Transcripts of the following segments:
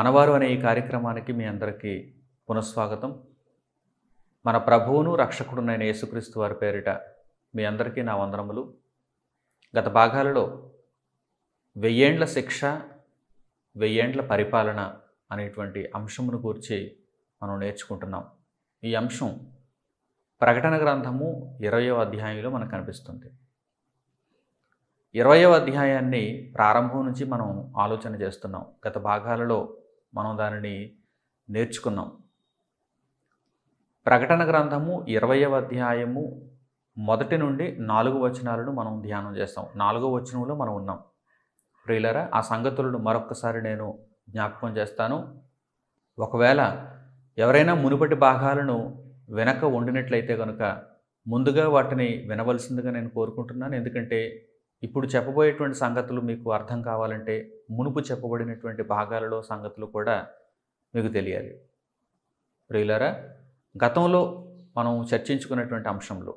మనవారు అనే ఈ కార్యక్రమానికి మీ అందరికీ పునఃస్వాగతం మన ప్రభువును రక్షకుడునైన యేసుక్రీస్తు వారి పేరిట మీ అందరికీ నా వందనములు గత భాగాలలో వెయ్యేండ్ల శిక్ష వెయ్యేండ్ల పరిపాలన అనేటువంటి అంశమును గురించి మనం నేర్చుకుంటున్నాం ఈ అంశం ప్రకటన గ్రంథము ఇరవయో అధ్యాయంలో మనకు కనిపిస్తుంది ఇరవయో అధ్యాయాన్ని ప్రారంభం నుంచి మనం ఆలోచన చేస్తున్నాం గత భాగాలలో మనం దానిని నేర్చుకున్నాం ప్రకటన గ్రంథము ఇరవయవ అధ్యాయము మొదటి నుండి నాలుగు వచనాలను మనం ధ్యానం చేస్తాం నాలుగో వచనంలో మనం ఉన్నాం ప్రియులరా ఆ సంగతులను మరొక్కసారి నేను జ్ఞాపకం చేస్తాను ఒకవేళ ఎవరైనా మునుపటి భాగాలను వెనక వండినట్లయితే కనుక ముందుగా వాటిని వినవలసిందిగా నేను కోరుకుంటున్నాను ఎందుకంటే ఇప్పుడు చెప్పబోయేటువంటి సంగతులు మీకు అర్థం కావాలంటే మునుపు చెప్పబడినటువంటి భాగాలలో సంగతులు కూడా మీకు తెలియాలి ప్రియులారా గతంలో మనం చర్చించుకున్నటువంటి అంశంలో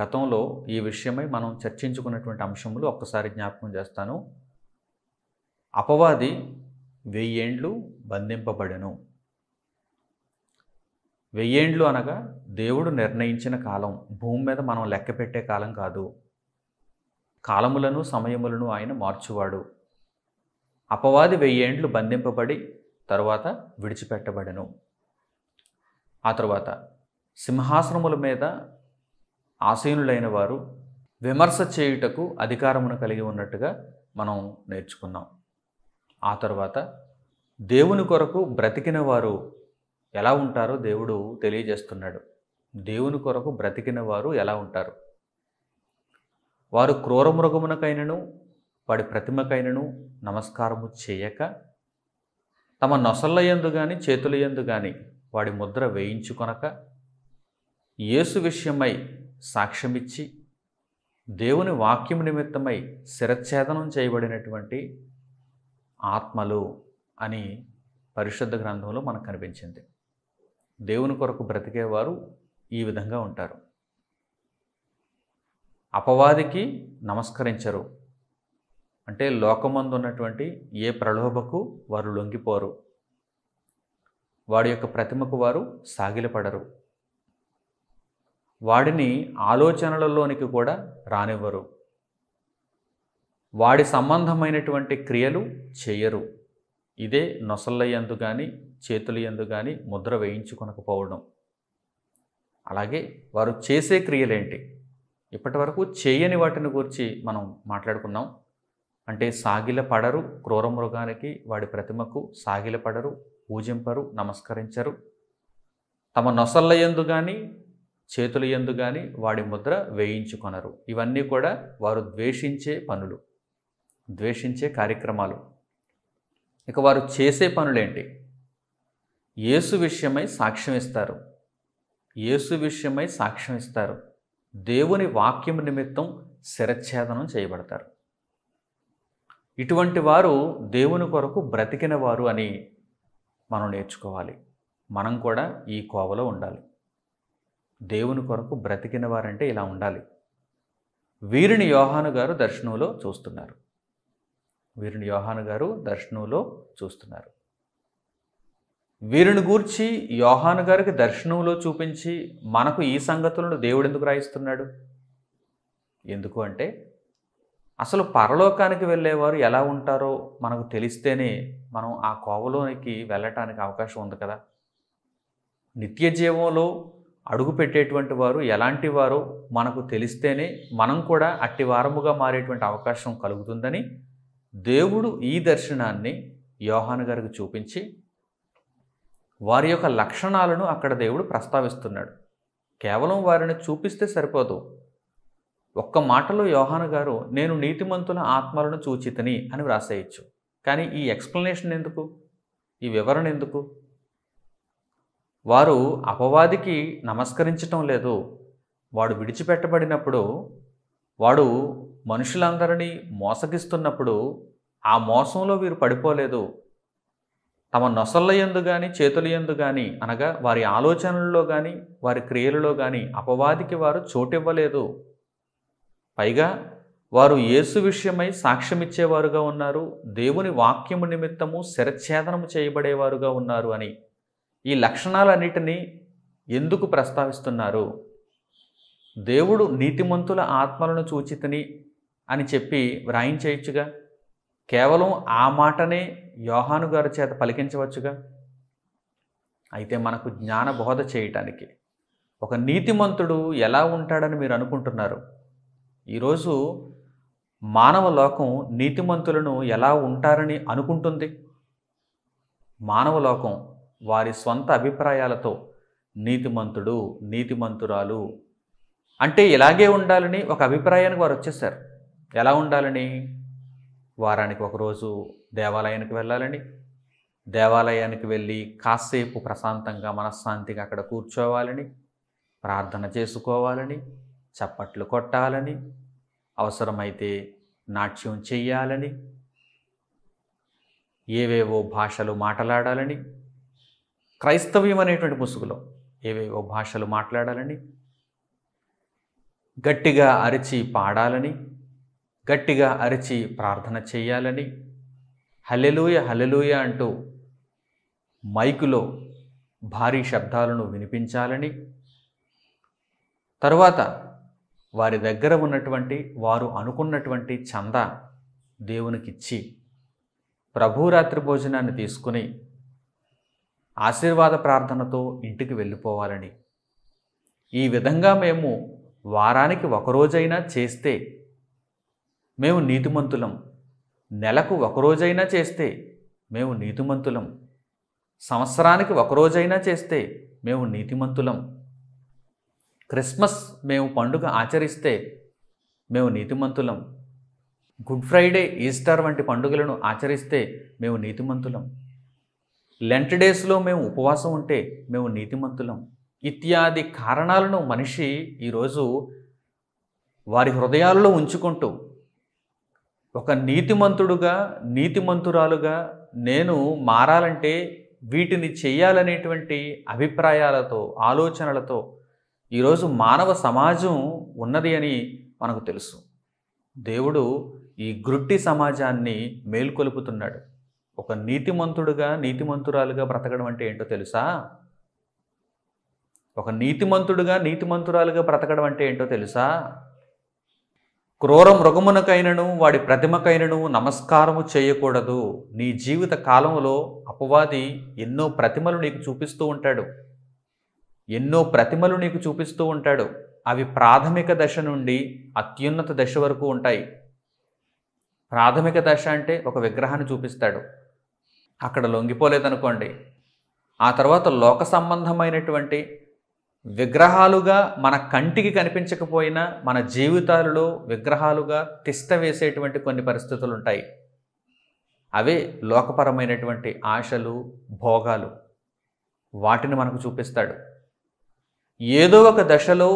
గతంలో ఈ విషయమై మనం చర్చించుకున్నటువంటి అంశములు ఒక్కసారి జ్ఞాపకం చేస్తాను అపవాది వెయ్యేండ్లు బంధింపబడెను వెయ్యేండ్లు అనగా దేవుడు నిర్ణయించిన కాలం భూమి మీద మనం లెక్క పెట్టే కాలం కాదు కాలములను సమయములను ఆయన మార్చువాడు అపవాది వెయ్యేండ్లు బంధింపబడి తరువాత విడిచిపెట్టబడను ఆ తరువాత సింహాసనముల మీద ఆసీనులైన వారు విమర్శ చేయుటకు అధికారమును కలిగి ఉన్నట్టుగా మనం నేర్చుకున్నాం ఆ తర్వాత దేవుని కొరకు బ్రతికిన వారు ఎలా ఉంటారో దేవుడు తెలియజేస్తున్నాడు దేవుని కొరకు బ్రతికిన వారు ఎలా ఉంటారు వారు క్రూరమృగమునకైనను వాడి ప్రతిమకైనను నమస్కారము చేయక తమ నొసల్ల ఎందు కానీ చేతుల ఎందు కానీ వాడి ముద్ర వేయించుకొనక యేసు విషయమై సాక్ష్యమిచ్చి దేవుని వాక్యం నిమిత్తమై శిరఛేదనం చేయబడినటువంటి ఆత్మలు అని పరిశుద్ధ గ్రంథంలో మనకు కనిపించింది దేవుని కొరకు బ్రతికేవారు ఈ విధంగా ఉంటారు అపవాదికి నమస్కరించరు అంటే లోకమందు ఉన్నటువంటి ఏ ప్రలోభకు వారు లొంగిపోరు వాడి యొక్క ప్రతిమకు వారు సాగిలపడరు వాడిని ఆలోచనలలోనికి కూడా రానివ్వరు వాడి సంబంధమైనటువంటి క్రియలు చేయరు ఇదే నొసళ్ళయందు కానీ చేతుల ఎందు కానీ ముద్ర వేయించుకొనకపోవడం అలాగే వారు చేసే క్రియలేంటి ఇప్పటి వరకు చేయని వాటిని గురించి మనం మాట్లాడుకున్నాం అంటే సాగిల పడరు క్రూర మృగానికి వాడి ప్రతిమకు సాగిల పడరు పూజింపరు నమస్కరించరు తమ నొసళ్ళ ఎందు కానీ చేతుల ఎందు కానీ వాడి ముద్ర వేయించుకొనరు ఇవన్నీ కూడా వారు ద్వేషించే పనులు ద్వేషించే కార్యక్రమాలు ఇక వారు చేసే పనులేంటి యేసు విషయమై సాక్ష్యం ఇస్తారు ఏసు విషయమై సాక్ష్యం ఇస్తారు దేవుని వాక్యం నిమిత్తం శిరఛేదనం చేయబడతారు ఇటువంటి వారు దేవుని కొరకు బ్రతికిన వారు అని మనం నేర్చుకోవాలి మనం కూడా ఈ కోవలో ఉండాలి దేవుని కొరకు బ్రతికిన వారంటే ఇలా ఉండాలి వీరిని యోహాను గారు దర్శనంలో చూస్తున్నారు వీరిని యోహాను గారు దర్శనంలో చూస్తున్నారు వీరిని గూర్చి యోహాను గారికి దర్శనంలో చూపించి మనకు ఈ సంగతులను దేవుడు ఎందుకు రాయిస్తున్నాడు ఎందుకు అంటే అసలు పరలోకానికి వెళ్ళేవారు ఎలా ఉంటారో మనకు తెలిస్తేనే మనం ఆ కోవలోనికి వెళ్ళటానికి అవకాశం ఉంది కదా నిత్య జీవంలో అడుగు పెట్టేటువంటి వారు ఎలాంటి వారు మనకు తెలిస్తేనే మనం కూడా అట్టి వారముగా మారేటువంటి అవకాశం కలుగుతుందని దేవుడు ఈ దర్శనాన్ని యోహాను గారికి చూపించి వారి యొక్క లక్షణాలను అక్కడ దేవుడు ప్రస్తావిస్తున్నాడు కేవలం వారిని చూపిస్తే సరిపోదు ఒక్క మాటలో యోహాను గారు నేను నీతిమంతుల ఆత్మలను చూచితని అని వ్రాసేయచ్చు కానీ ఈ ఎక్స్ప్లెనేషన్ ఎందుకు ఈ వివరణ ఎందుకు వారు అపవాదికి నమస్కరించటం లేదు వాడు విడిచిపెట్టబడినప్పుడు వాడు మనుషులందరినీ మోసగిస్తున్నప్పుడు ఆ మోసంలో వీరు పడిపోలేదు తమ నొసల్ల ఎందు కానీ చేతుల ఎందు కానీ అనగా వారి ఆలోచనల్లో కానీ వారి క్రియలలో కానీ అపవాదికి వారు చోటివ్వలేదు పైగా వారు యేసు విషయమై సాక్ష్యమిచ్చేవారుగా ఉన్నారు దేవుని వాక్యము నిమిత్తము శిరఛేదనము చేయబడేవారుగా ఉన్నారు అని ఈ లక్షణాలన్నిటినీ ఎందుకు ప్రస్తావిస్తున్నారు దేవుడు నీతిమంతుల ఆత్మలను చూచితని అని చెప్పి వ్రాయించేయచ్చుగా కేవలం ఆ మాటనే యోహాను గారి చేత పలికించవచ్చుగా అయితే మనకు జ్ఞానబోధ చేయటానికి ఒక నీతిమంతుడు ఎలా ఉంటాడని మీరు అనుకుంటున్నారు ఈరోజు మానవ లోకం నీతిమంతులను ఎలా ఉంటారని అనుకుంటుంది మానవ లోకం వారి స్వంత అభిప్రాయాలతో నీతిమంతుడు నీతిమంతురాలు అంటే ఇలాగే ఉండాలని ఒక అభిప్రాయానికి వారు వచ్చేసారు ఎలా ఉండాలని వారానికి ఒకరోజు దేవాలయానికి వెళ్ళాలండి దేవాలయానికి వెళ్ళి కాసేపు ప్రశాంతంగా మనశ్శాంతిగా అక్కడ కూర్చోవాలని ప్రార్థన చేసుకోవాలని చప్పట్లు కొట్టాలని అవసరమైతే నాట్యం చెయ్యాలని ఏవేవో భాషలు మాట్లాడాలని క్రైస్తవ్యం అనేటువంటి ముసుగులో ఏవేవో భాషలు మాట్లాడాలని గట్టిగా అరిచి పాడాలని గట్టిగా అరిచి ప్రార్థన చేయాలని హలెలూయ హలెలూయ అంటూ మైకులో భారీ శబ్దాలను వినిపించాలని తరువాత వారి దగ్గర ఉన్నటువంటి వారు అనుకున్నటువంటి చంద దేవునికిచ్చి ప్రభురాత్రి భోజనాన్ని తీసుకుని ఆశీర్వాద ప్రార్థనతో ఇంటికి వెళ్ళిపోవాలని ఈ విధంగా మేము వారానికి ఒకరోజైనా చేస్తే మేము నీతిమంతులం నెలకు ఒకరోజైనా చేస్తే మేము నీతిమంతులం సంవత్సరానికి ఒకరోజైనా చేస్తే మేము నీతిమంతులం క్రిస్మస్ మేము పండుగ ఆచరిస్తే మేము నీతిమంతులం గుడ్ ఫ్రైడే ఈస్టర్ వంటి పండుగలను ఆచరిస్తే మేము నీతిమంతులం లెంట్ డేస్లో మేము ఉపవాసం ఉంటే మేము నీతిమంతులం ఇత్యాది కారణాలను మనిషి ఈరోజు వారి హృదయాల్లో ఉంచుకుంటూ ఒక నీతిమంతుడుగా నీతిమంతురాలుగా నేను మారాలంటే వీటిని చేయాలనేటువంటి అభిప్రాయాలతో ఆలోచనలతో ఈరోజు మానవ సమాజం ఉన్నది అని మనకు తెలుసు దేవుడు ఈ గ్రుట్టి సమాజాన్ని మేల్కొలుపుతున్నాడు ఒక నీతిమంతుడుగా నీతిమంతురాలుగా బ్రతకడం అంటే ఏంటో తెలుసా ఒక నీతిమంతుడుగా నీతిమంతురాలుగా బ్రతకడం అంటే ఏంటో తెలుసా క్రూర మృగమునకైనను వాడి ప్రతిమకైనను నమస్కారము చేయకూడదు నీ జీవిత కాలంలో అపవాది ఎన్నో ప్రతిమలు నీకు చూపిస్తూ ఉంటాడు ఎన్నో ప్రతిమలు నీకు చూపిస్తూ ఉంటాడు అవి ప్రాథమిక దశ నుండి అత్యున్నత దశ వరకు ఉంటాయి ప్రాథమిక దశ అంటే ఒక విగ్రహాన్ని చూపిస్తాడు అక్కడ లొంగిపోలేదనుకోండి ఆ తర్వాత లోక సంబంధమైనటువంటి విగ్రహాలుగా మన కంటికి కనిపించకపోయినా మన జీవితాలలో విగ్రహాలుగా తిష్ట వేసేటువంటి కొన్ని పరిస్థితులు ఉంటాయి అవే లోకపరమైనటువంటి ఆశలు భోగాలు వాటిని మనకు చూపిస్తాడు ఏదో ఒక దశలో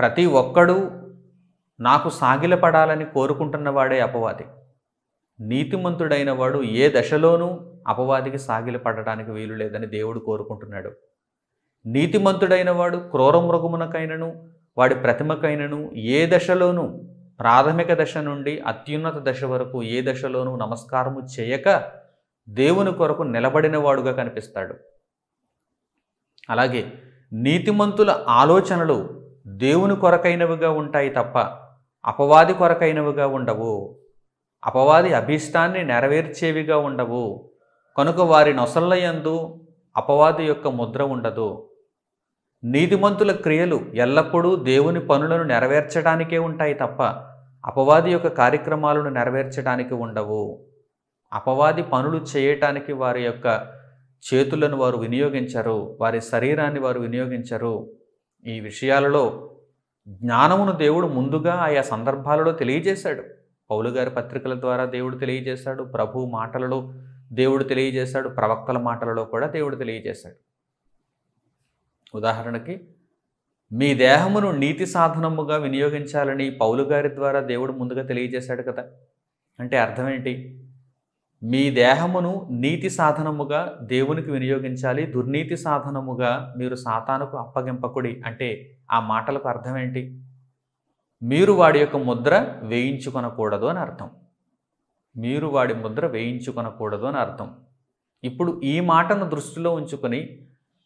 ప్రతి ఒక్కడూ నాకు సాగిలపడాలని కోరుకుంటున్నవాడే అపవాది నీతిమంతుడైన వాడు ఏ దశలోనూ అపవాదికి సాగిలపడటానికి వీలు లేదని దేవుడు కోరుకుంటున్నాడు నీతిమంతుడైన వాడు క్రూరమృగమునకైనను వాడి ప్రతిమకైనను ఏ దశలోనూ ప్రాథమిక దశ నుండి అత్యున్నత దశ వరకు ఏ దశలోనూ నమస్కారము చేయక దేవుని కొరకు నిలబడిన వాడుగా కనిపిస్తాడు అలాగే నీతిమంతుల ఆలోచనలు దేవుని కొరకైనవిగా ఉంటాయి తప్ప అపవాది కొరకైనవిగా ఉండవు అపవాది అభీష్టాన్ని నెరవేర్చేవిగా ఉండవు కనుక వారి నొసళ్ళయందు అపవాది యొక్క ముద్ర ఉండదు నీతిమంతుల క్రియలు ఎల్లప్పుడూ దేవుని పనులను నెరవేర్చడానికే ఉంటాయి తప్ప అపవాది యొక్క కార్యక్రమాలను నెరవేర్చడానికి ఉండవు అపవాది పనులు చేయటానికి వారి యొక్క చేతులను వారు వినియోగించరు వారి శరీరాన్ని వారు వినియోగించరు ఈ విషయాలలో జ్ఞానమును దేవుడు ముందుగా ఆయా సందర్భాలలో తెలియజేశాడు పౌలు గారి పత్రికల ద్వారా దేవుడు తెలియజేశాడు ప్రభు మాటలలో దేవుడు తెలియజేశాడు ప్రవక్తల మాటలలో కూడా దేవుడు తెలియజేశాడు ఉదాహరణకి మీ దేహమును నీతి సాధనముగా వినియోగించాలని పౌలు గారి ద్వారా దేవుడు ముందుగా తెలియజేశాడు కదా అంటే అర్థమేంటి మీ దేహమును నీతి సాధనముగా దేవునికి వినియోగించాలి దుర్నీతి సాధనముగా మీరు సాతానుకు అప్పగింపకుడి అంటే ఆ మాటలకు అర్థం ఏంటి మీరు వాడి యొక్క ముద్ర వేయించుకొనకూడదు అని అర్థం మీరు వాడి ముద్ర వేయించుకొనకూడదు అని అర్థం ఇప్పుడు ఈ మాటను దృష్టిలో ఉంచుకొని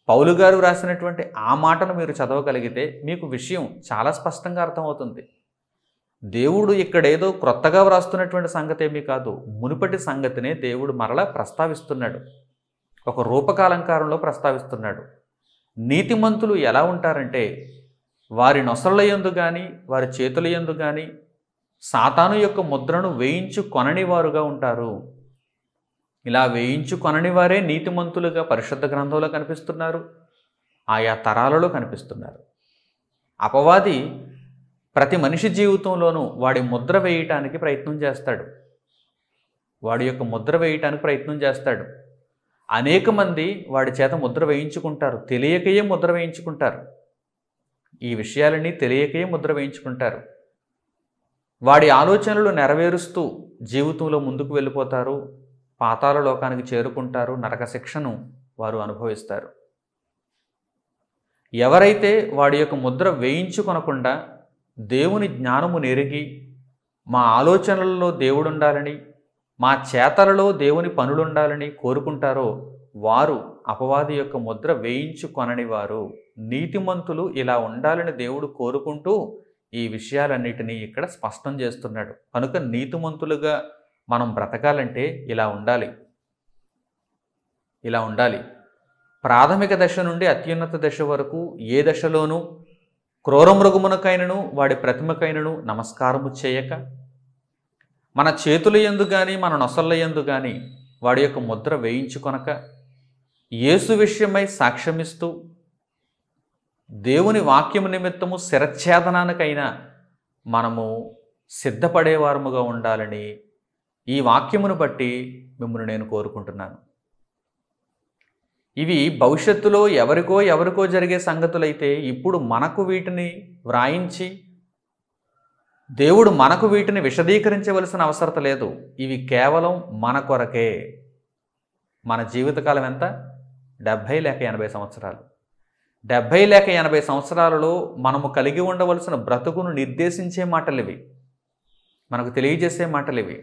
పౌలు గారు రాసినటువంటి ఆ మాటను మీరు చదవగలిగితే మీకు విషయం చాలా స్పష్టంగా అర్థమవుతుంది దేవుడు ఇక్కడేదో క్రొత్తగా వ్రాస్తున్నటువంటి సంగతి ఏమీ కాదు మునుపటి సంగతినే దేవుడు మరలా ప్రస్తావిస్తున్నాడు ఒక రూపకాలంకారంలో ప్రస్తావిస్తున్నాడు నీతిమంతులు ఎలా ఉంటారంటే వారి నొసళ్ళ ఎందు కానీ వారి చేతుల ఎందు కానీ సాతాను యొక్క ముద్రను వేయించు కొనని వారుగా ఉంటారు ఇలా వేయించుకొనని వారే నీతిమంతులుగా పరిశుద్ధ గ్రంథంలో కనిపిస్తున్నారు ఆయా తరాలలో కనిపిస్తున్నారు అపవాది ప్రతి మనిషి జీవితంలోనూ వాడి ముద్ర వేయటానికి ప్రయత్నం చేస్తాడు వాడి యొక్క ముద్ర వేయటానికి ప్రయత్నం చేస్తాడు అనేక మంది వాడి చేత ముద్ర వేయించుకుంటారు తెలియకయే ముద్ర వేయించుకుంటారు ఈ విషయాలన్నీ తెలియకయే ముద్ర వేయించుకుంటారు వాడి ఆలోచనలు నెరవేరుస్తూ జీవితంలో ముందుకు వెళ్ళిపోతారు పాతాల లోకానికి చేరుకుంటారు నరక శిక్షను వారు అనుభవిస్తారు ఎవరైతే వాడి యొక్క ముద్ర వేయించుకొనకుండా దేవుని జ్ఞానము నెరిగి మా ఆలోచనలలో దేవుడుండాలని మా చేతలలో దేవుని పనులుండాలని కోరుకుంటారో వారు అపవాది యొక్క ముద్ర వేయించుకొనని వారు నీతిమంతులు ఇలా ఉండాలని దేవుడు కోరుకుంటూ ఈ విషయాలన్నిటినీ ఇక్కడ స్పష్టం చేస్తున్నాడు కనుక నీతిమంతులుగా మనం బ్రతకాలంటే ఇలా ఉండాలి ఇలా ఉండాలి ప్రాథమిక దశ నుండి అత్యున్నత దశ వరకు ఏ దశలోనూ క్రూరమృగమునకైనను వాడి ప్రతిమకైనను నమస్కారము చేయక మన చేతుల ఎందు కానీ మన నొసల్ల ఎందు కానీ వాడి యొక్క ముద్ర వేయించుకొనక యేసు విషయమై సాక్ష్యమిస్తూ దేవుని వాక్యము నిమిత్తము శిరఛేదనానికైనా మనము సిద్ధపడేవారముగా ఉండాలని ఈ వాక్యమును బట్టి మిమ్మల్ని నేను కోరుకుంటున్నాను ఇవి భవిష్యత్తులో ఎవరికో ఎవరికో జరిగే సంగతులైతే ఇప్పుడు మనకు వీటిని వ్రాయించి దేవుడు మనకు వీటిని విశదీకరించవలసిన అవసరత లేదు ఇవి కేవలం మన కొరకే మన జీవితకాలం ఎంత డెబ్భై లేక ఎనభై సంవత్సరాలు డెబ్భై లేక ఎనభై సంవత్సరాలలో మనము కలిగి ఉండవలసిన బ్రతుకును నిర్దేశించే మాటలు ఇవి మనకు తెలియజేసే మాటలు ఇవి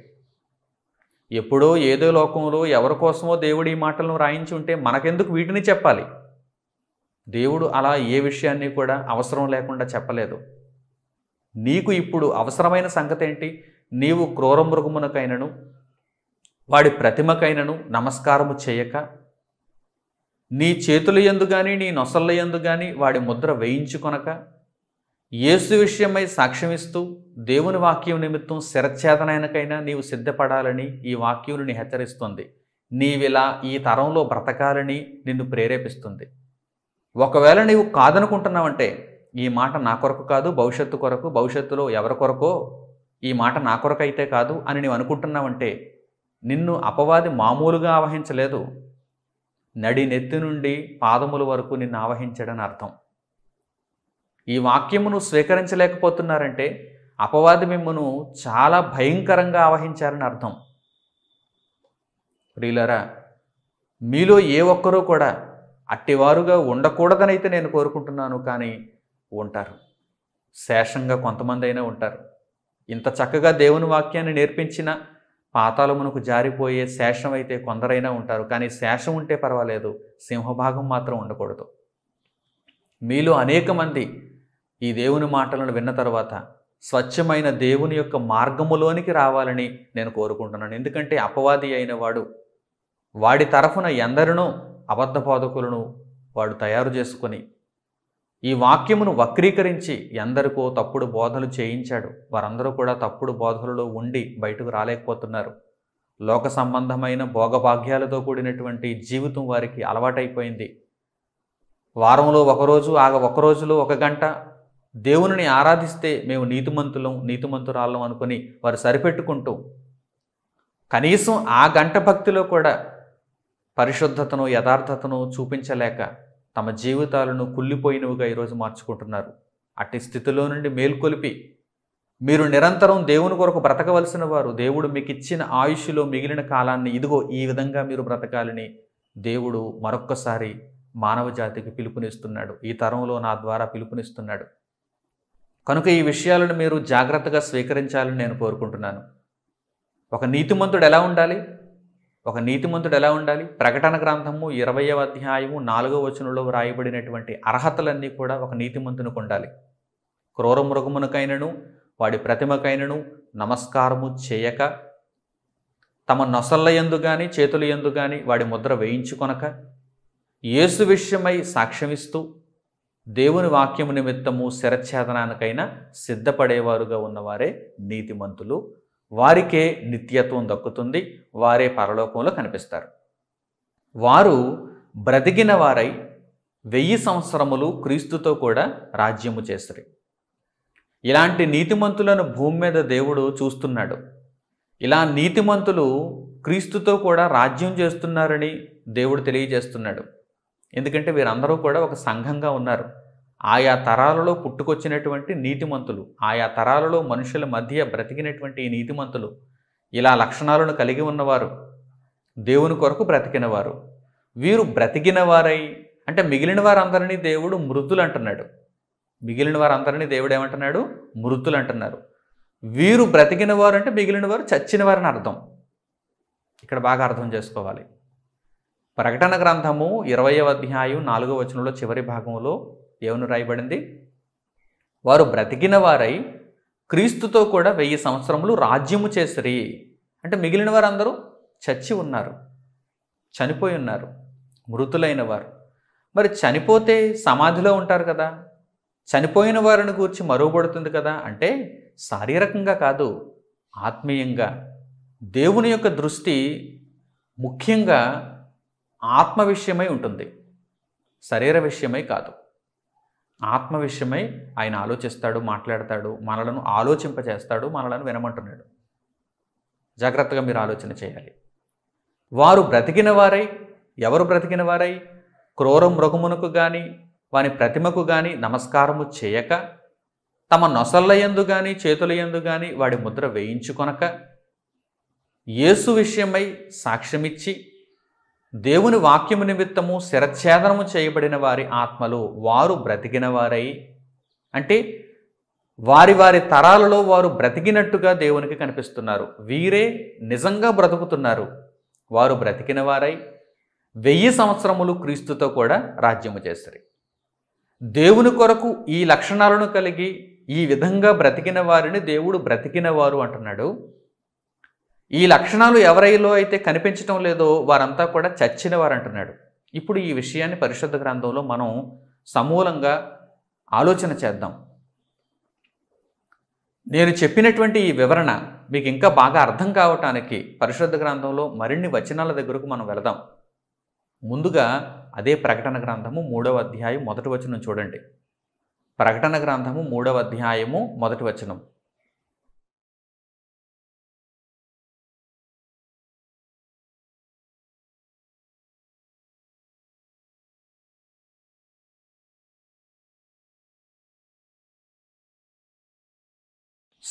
ఎప్పుడో ఏదో లోకంలో ఎవరి కోసమో దేవుడు ఈ మాటలను రాయించి ఉంటే మనకెందుకు వీటిని చెప్పాలి దేవుడు అలా ఏ విషయాన్ని కూడా అవసరం లేకుండా చెప్పలేదు నీకు ఇప్పుడు అవసరమైన సంగతి ఏంటి నీవు మృగమునకైనను వాడి ప్రతిమకైనను నమస్కారము చేయక నీ చేతుల ఎందు కానీ నీ నొసళ్ళ ఎందు కానీ వాడి ముద్ర వేయించుకొనక యేసు విషయమై సాక్ష్యమిస్తూ దేవుని వాక్యం నిమిత్తం శిరచ్ఛేదనైనకైనా నీవు సిద్ధపడాలని ఈ వాక్యం నీ హెచ్చరిస్తుంది నీవిలా ఈ తరంలో బ్రతకాలని నిన్ను ప్రేరేపిస్తుంది ఒకవేళ నీవు కాదనుకుంటున్నావంటే ఈ మాట నా కొరకు కాదు భవిష్యత్తు కొరకు భవిష్యత్తులో ఎవరి కొరకో ఈ మాట నా కొరకు అయితే కాదు అని నీవు అనుకుంటున్నావంటే నిన్ను అపవాది మామూలుగా ఆవహించలేదు నడి నెత్తి నుండి పాదముల వరకు నిన్ను ఆవహించడని అర్థం ఈ వాక్యమును స్వీకరించలేకపోతున్నారంటే అపవాది మిమ్మను చాలా భయంకరంగా ఆవహించారని అర్థం ప్రియులరా మీలో ఏ ఒక్కరూ కూడా అట్టివారుగా ఉండకూడదనైతే నేను కోరుకుంటున్నాను కానీ ఉంటారు శేషంగా కొంతమంది అయినా ఉంటారు ఇంత చక్కగా దేవుని వాక్యాన్ని నేర్పించిన మనకు జారిపోయే శేషం అయితే కొందరైనా ఉంటారు కానీ శేషం ఉంటే పర్వాలేదు సింహభాగం మాత్రం ఉండకూడదు మీలో అనేక మంది ఈ దేవుని మాటలను విన్న తర్వాత స్వచ్ఛమైన దేవుని యొక్క మార్గములోనికి రావాలని నేను కోరుకుంటున్నాను ఎందుకంటే అపవాది అయిన వాడు వాడి తరఫున ఎందరినో అబద్ధ బోధకులను వాడు తయారు చేసుకొని ఈ వాక్యమును వక్రీకరించి ఎందరికో తప్పుడు బోధలు చేయించాడు వారందరూ కూడా తప్పుడు బోధలలో ఉండి బయటకు రాలేకపోతున్నారు లోక సంబంధమైన భోగభాగ్యాలతో కూడినటువంటి జీవితం వారికి అలవాటైపోయింది వారంలో ఒకరోజు ఆగ ఒక రోజులో ఒక గంట దేవుని ఆరాధిస్తే మేము నీతిమంతులం నీతిమంతురాలం అనుకుని వారు సరిపెట్టుకుంటూ కనీసం ఆ గంట భక్తిలో కూడా పరిశుద్ధతను యథార్థతను చూపించలేక తమ జీవితాలను కుళ్ళిపోయినవిగా ఈరోజు మార్చుకుంటున్నారు అట్టి స్థితిలో నుండి మేల్కొలిపి మీరు నిరంతరం దేవుని కొరకు బ్రతకవలసిన వారు దేవుడు మీకు ఇచ్చిన ఆయుష్లో మిగిలిన కాలాన్ని ఇదిగో ఈ విధంగా మీరు బ్రతకాలని దేవుడు మరొక్కసారి మానవ జాతికి పిలుపునిస్తున్నాడు ఈ తరంలో నా ద్వారా పిలుపునిస్తున్నాడు కనుక ఈ విషయాలను మీరు జాగ్రత్తగా స్వీకరించాలని నేను కోరుకుంటున్నాను ఒక నీతిమంతుడు ఎలా ఉండాలి ఒక నీతిమంతుడు ఎలా ఉండాలి ప్రకటన గ్రంథము ఇరవయవ అధ్యాయము నాలుగవ వచనంలో వ్రాయబడినటువంటి అర్హతలన్నీ కూడా ఒక నీతిమంతునికి ఉండాలి క్రూర మృగమునకైనను వాడి ప్రతిమకైనను నమస్కారము చేయక తమ నొసళ్ళ ఎందు కానీ చేతుల ఎందు కానీ వాడి ముద్ర వేయించుకొనక యేసు విషయమై సాక్ష్యమిస్తూ దేవుని వాక్యము నిమిత్తము శరచ్ఛేదనానికైనా సిద్ధపడేవారుగా ఉన్నవారే నీతిమంతులు వారికే నిత్యత్వం దక్కుతుంది వారే పరలోకంలో కనిపిస్తారు వారు బ్రతికిన వారై వెయ్యి సంవత్సరములు క్రీస్తుతో కూడా రాజ్యము చేసరి ఇలాంటి నీతిమంతులను భూమి మీద దేవుడు చూస్తున్నాడు ఇలా నీతిమంతులు క్రీస్తుతో కూడా రాజ్యం చేస్తున్నారని దేవుడు తెలియజేస్తున్నాడు ఎందుకంటే వీరందరూ కూడా ఒక సంఘంగా ఉన్నారు ఆయా తరాలలో పుట్టుకొచ్చినటువంటి నీతిమంతులు ఆయా తరాలలో మనుషుల మధ్య బ్రతికినటువంటి ఈ నీతిమంతులు ఇలా లక్షణాలను కలిగి ఉన్నవారు దేవుని కొరకు బ్రతికినవారు వీరు బ్రతికిన వారై అంటే మిగిలిన వారందరినీ దేవుడు మృతులు అంటున్నాడు మిగిలిన వారందరినీ దేవుడు ఏమంటున్నాడు మృతులు అంటున్నారు వీరు బ్రతికిన వారు అంటే మిగిలిన వారు చచ్చిన వారని అర్థం ఇక్కడ బాగా అర్థం చేసుకోవాలి ప్రకటన గ్రంథము ఇరవయవ అధ్యాయం నాలుగవ వచనంలో చివరి భాగంలో ఏమను రాయబడింది వారు బ్రతికిన వారై క్రీస్తుతో కూడా వెయ్యి సంవత్సరములు రాజ్యము చేసిరి అంటే మిగిలిన వారందరూ చచ్చి ఉన్నారు చనిపోయి ఉన్నారు మృతులైన వారు మరి చనిపోతే సమాధిలో ఉంటారు కదా చనిపోయిన వారిని గురించి మరుగుపడుతుంది కదా అంటే శారీరకంగా కాదు ఆత్మీయంగా దేవుని యొక్క దృష్టి ముఖ్యంగా ఆత్మ విషయమై ఉంటుంది శరీర విషయమై కాదు ఆత్మ విషయమై ఆయన ఆలోచిస్తాడు మాట్లాడతాడు మనలను ఆలోచింపజేస్తాడు మనలను వినమంటున్నాడు జాగ్రత్తగా మీరు ఆలోచన చేయాలి వారు బ్రతికిన వారై ఎవరు బ్రతికిన వారై క్రూర మృగమునకు కానీ వాని ప్రతిమకు కానీ నమస్కారము చేయక తమ నొసల్ల ఎందు కానీ చేతుల ఎందు కానీ వాడి ముద్ర వేయించుకొనక యేసు విషయమై సాక్ష్యమిచ్చి దేవుని వాక్యము నిమిత్తము శిరఛేదనము చేయబడిన వారి ఆత్మలు వారు బ్రతికిన వారై అంటే వారి వారి తరాలలో వారు బ్రతికినట్టుగా దేవునికి కనిపిస్తున్నారు వీరే నిజంగా బ్రతుకుతున్నారు వారు బ్రతికిన వారై వెయ్యి సంవత్సరములు క్రీస్తుతో కూడా రాజ్యము చేసరి దేవుని కొరకు ఈ లక్షణాలను కలిగి ఈ విధంగా బ్రతికిన వారిని దేవుడు బ్రతికిన వారు అంటున్నాడు ఈ లక్షణాలు ఎవరైలో అయితే కనిపించటం లేదో వారంతా కూడా చచ్చిన వారంటున్నాడు ఇప్పుడు ఈ విషయాన్ని పరిశుద్ధ గ్రంథంలో మనం సమూలంగా ఆలోచన చేద్దాం నేను చెప్పినటువంటి ఈ వివరణ మీకు ఇంకా బాగా అర్థం కావటానికి పరిశుద్ధ గ్రంథంలో మరిన్ని వచనాల దగ్గరకు మనం వెళదాం ముందుగా అదే ప్రకటన గ్రంథము మూడవ అధ్యాయం మొదటి వచనం చూడండి ప్రకటన గ్రంథము మూడవ అధ్యాయము మొదటి వచనం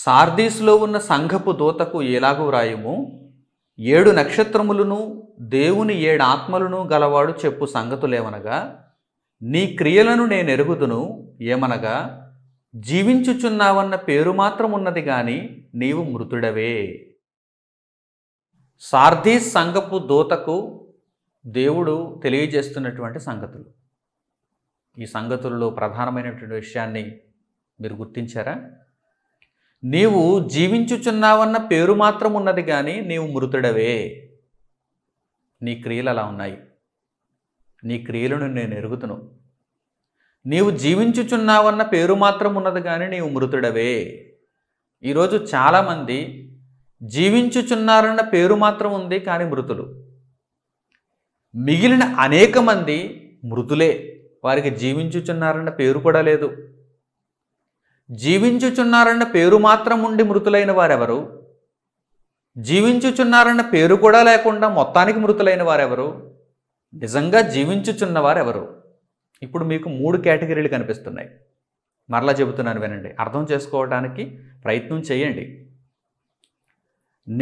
సార్దీస్లో ఉన్న సంఘపు దూతకు ఎలాగూ వ్రాయము ఏడు నక్షత్రములను దేవుని ఏడు ఆత్మలను గలవాడు చెప్పు సంగతులేమనగా నీ క్రియలను నేను ఎరుగుదును ఏమనగా జీవించుచున్నావన్న పేరు మాత్రం ఉన్నది గాని నీవు మృతుడవే సార్దీస్ సంగపు దూతకు దేవుడు తెలియజేస్తున్నటువంటి సంగతులు ఈ సంగతుల్లో ప్రధానమైనటువంటి విషయాన్ని మీరు గుర్తించారా నీవు జీవించుచున్నావన్న పేరు మాత్రం ఉన్నది కానీ నీవు మృతుడవే నీ క్రియలు అలా ఉన్నాయి నీ క్రియలను నేను ఎరుగుతును నీవు జీవించుచున్నావన్న పేరు మాత్రం ఉన్నది కానీ నీవు మృతుడవే ఈరోజు చాలామంది జీవించుచున్నారన్న పేరు మాత్రం ఉంది కానీ మృతులు మిగిలిన అనేక మంది మృతులే వారికి జీవించుచున్నారన్న పేరు కూడా లేదు జీవించుచున్నారన్న పేరు మాత్రం ఉండి మృతులైన వారెవరు జీవించుచున్నారన్న పేరు కూడా లేకుండా మొత్తానికి మృతులైన వారెవరు నిజంగా జీవించుచున్న వారెవరు ఇప్పుడు మీకు మూడు కేటగిరీలు కనిపిస్తున్నాయి మరలా చెబుతున్నాను వినండి అర్థం చేసుకోవడానికి ప్రయత్నం చేయండి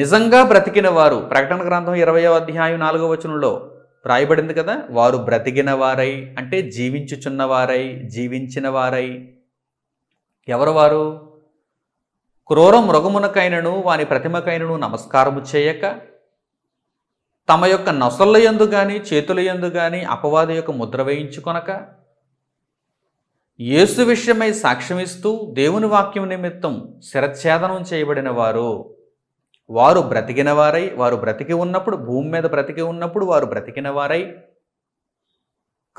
నిజంగా బ్రతికిన వారు ప్రకటన గ్రంథం ఇరవయో అధ్యాయం నాలుగో వచనంలో రాయబడింది కదా వారు బ్రతికిన వారై అంటే జీవించుచున్న వారై జీవించిన వారై ఎవరు వారు క్రూర మృగమునకైనను వాని ప్రతిమకైనను నమస్కారము చేయక తమ యొక్క నసల్ల ఎందు కానీ చేతుల ఎందు కానీ అపవాది యొక్క ముద్ర వేయించుకొనక యేసు విషయమై సాక్ష్యమిస్తూ దేవుని వాక్యం నిమిత్తం శిరఛేదనం చేయబడిన వారు వారు బ్రతికిన వారై వారు బ్రతికి ఉన్నప్పుడు భూమి మీద బ్రతికి ఉన్నప్పుడు వారు బ్రతికిన వారై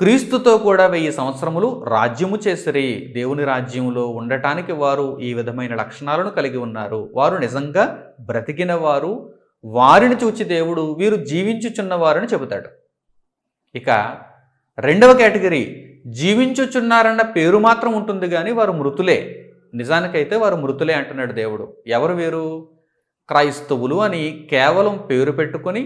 క్రీస్తుతో కూడా వెయ్యి సంవత్సరములు రాజ్యము చేసిరి దేవుని రాజ్యంలో ఉండటానికి వారు ఈ విధమైన లక్షణాలను కలిగి ఉన్నారు వారు నిజంగా బ్రతికిన వారు వారిని చూచి దేవుడు వీరు జీవించుచున్న వారని చెబుతాడు ఇక రెండవ కేటగిరీ జీవించుచున్నారన్న పేరు మాత్రం ఉంటుంది కానీ వారు మృతులే నిజానికైతే వారు మృతులే అంటున్నాడు దేవుడు ఎవరు వీరు క్రైస్తవులు అని కేవలం పేరు పెట్టుకొని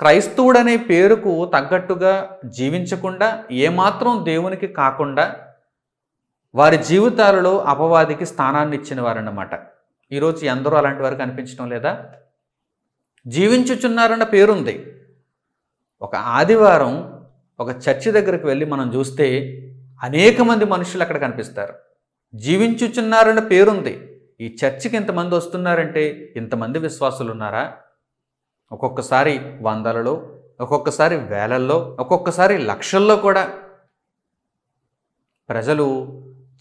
క్రైస్తవుడనే పేరుకు తగ్గట్టుగా జీవించకుండా ఏమాత్రం దేవునికి కాకుండా వారి జీవితాలలో అపవాదికి స్థానాన్ని ఇచ్చిన వారన్నమాట ఈరోజు ఎందరో అలాంటి వారు కనిపించడం లేదా జీవించుచున్నారన్న పేరుంది ఒక ఆదివారం ఒక చర్చి దగ్గరికి వెళ్ళి మనం చూస్తే అనేక మంది మనుషులు అక్కడ కనిపిస్తారు జీవించుచున్నారన్న పేరుంది ఈ చర్చికి ఇంతమంది వస్తున్నారంటే ఇంతమంది విశ్వాసులు ఉన్నారా ఒక్కొక్కసారి వందలలో ఒక్కొక్కసారి వేలల్లో ఒక్కొక్కసారి లక్షల్లో కూడా ప్రజలు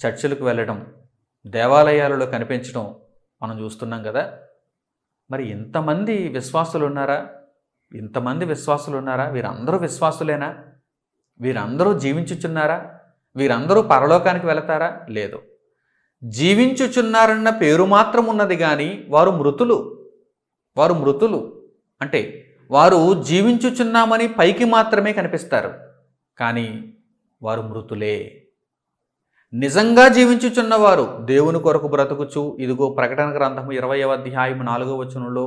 చర్చిలకు వెళ్ళడం దేవాలయాలలో కనిపించడం మనం చూస్తున్నాం కదా మరి ఇంతమంది విశ్వాసులు ఉన్నారా ఇంతమంది విశ్వాసులు ఉన్నారా వీరందరూ విశ్వాసులేనా వీరందరూ జీవించుచున్నారా వీరందరూ పరలోకానికి వెళతారా లేదు జీవించుచున్నారన్న పేరు మాత్రం ఉన్నది కానీ వారు మృతులు వారు మృతులు అంటే వారు జీవించుచున్నామని పైకి మాత్రమే కనిపిస్తారు కానీ వారు మృతులే నిజంగా జీవించుచున్నవారు దేవుని కొరకు బ్రతుకుచు ఇదిగో ప్రకటన గ్రంథము ఇరవయవ అధ్యాయం నాలుగవ వచనంలో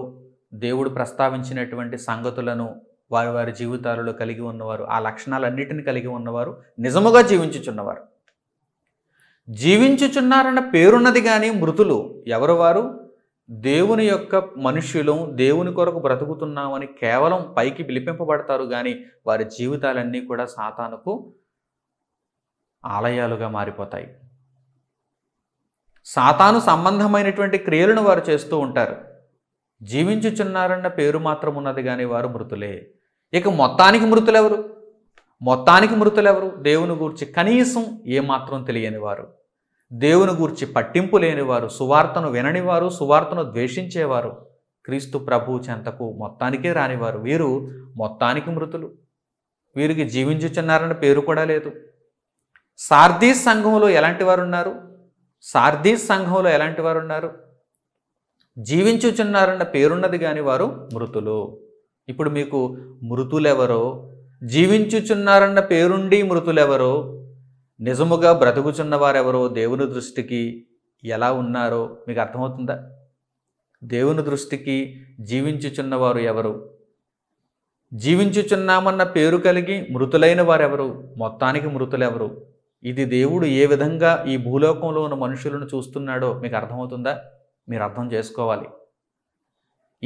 దేవుడు ప్రస్తావించినటువంటి సంగతులను వారి వారి జీవితాలలో కలిగి ఉన్నవారు ఆ లక్షణాలన్నిటిని కలిగి ఉన్నవారు నిజముగా జీవించుచున్నవారు జీవించుచున్నారన్న పేరున్నది కానీ మృతులు ఎవరు వారు దేవుని యొక్క మనుష్యులం దేవుని కొరకు బ్రతుకుతున్నామని కేవలం పైకి పిలిపింపబడతారు కానీ వారి జీవితాలన్నీ కూడా సాతానుకు ఆలయాలుగా మారిపోతాయి సాతాను సంబంధమైనటువంటి క్రియలను వారు చేస్తూ ఉంటారు జీవించుచున్నారన్న పేరు మాత్రం ఉన్నది కానీ వారు మృతులే ఇక మొత్తానికి మృతులెవరు మొత్తానికి మృతులెవరు దేవుని గురించి కనీసం ఏమాత్రం తెలియని వారు దేవుని గూర్చి పట్టింపు లేనివారు సువార్తను విననివారు సువార్తను ద్వేషించేవారు క్రీస్తు ప్రభు చెంతకు మొత్తానికే రానివారు వీరు మొత్తానికి మృతులు వీరికి జీవించుచున్నారని పేరు కూడా లేదు సార్దీస్ సంఘంలో ఎలాంటి వారు ఉన్నారు సార్దీస్ సంఘంలో ఎలాంటి వారు ఉన్నారు జీవించుచున్నారన్న పేరున్నది కాని వారు మృతులు ఇప్పుడు మీకు మృతులెవరో జీవించుచున్నారన్న పేరుండి మృతులెవరో నిజముగా బ్రతుకుచున్న వారెవరో దేవుని దృష్టికి ఎలా ఉన్నారో మీకు అర్థమవుతుందా దేవుని దృష్టికి జీవించుచున్నవారు ఎవరు జీవించుచున్నామన్న పేరు కలిగి మృతులైన వారెవరు మొత్తానికి మృతులెవరు ఇది దేవుడు ఏ విధంగా ఈ భూలోకంలో ఉన్న మనుషులను చూస్తున్నాడో మీకు అర్థమవుతుందా మీరు అర్థం చేసుకోవాలి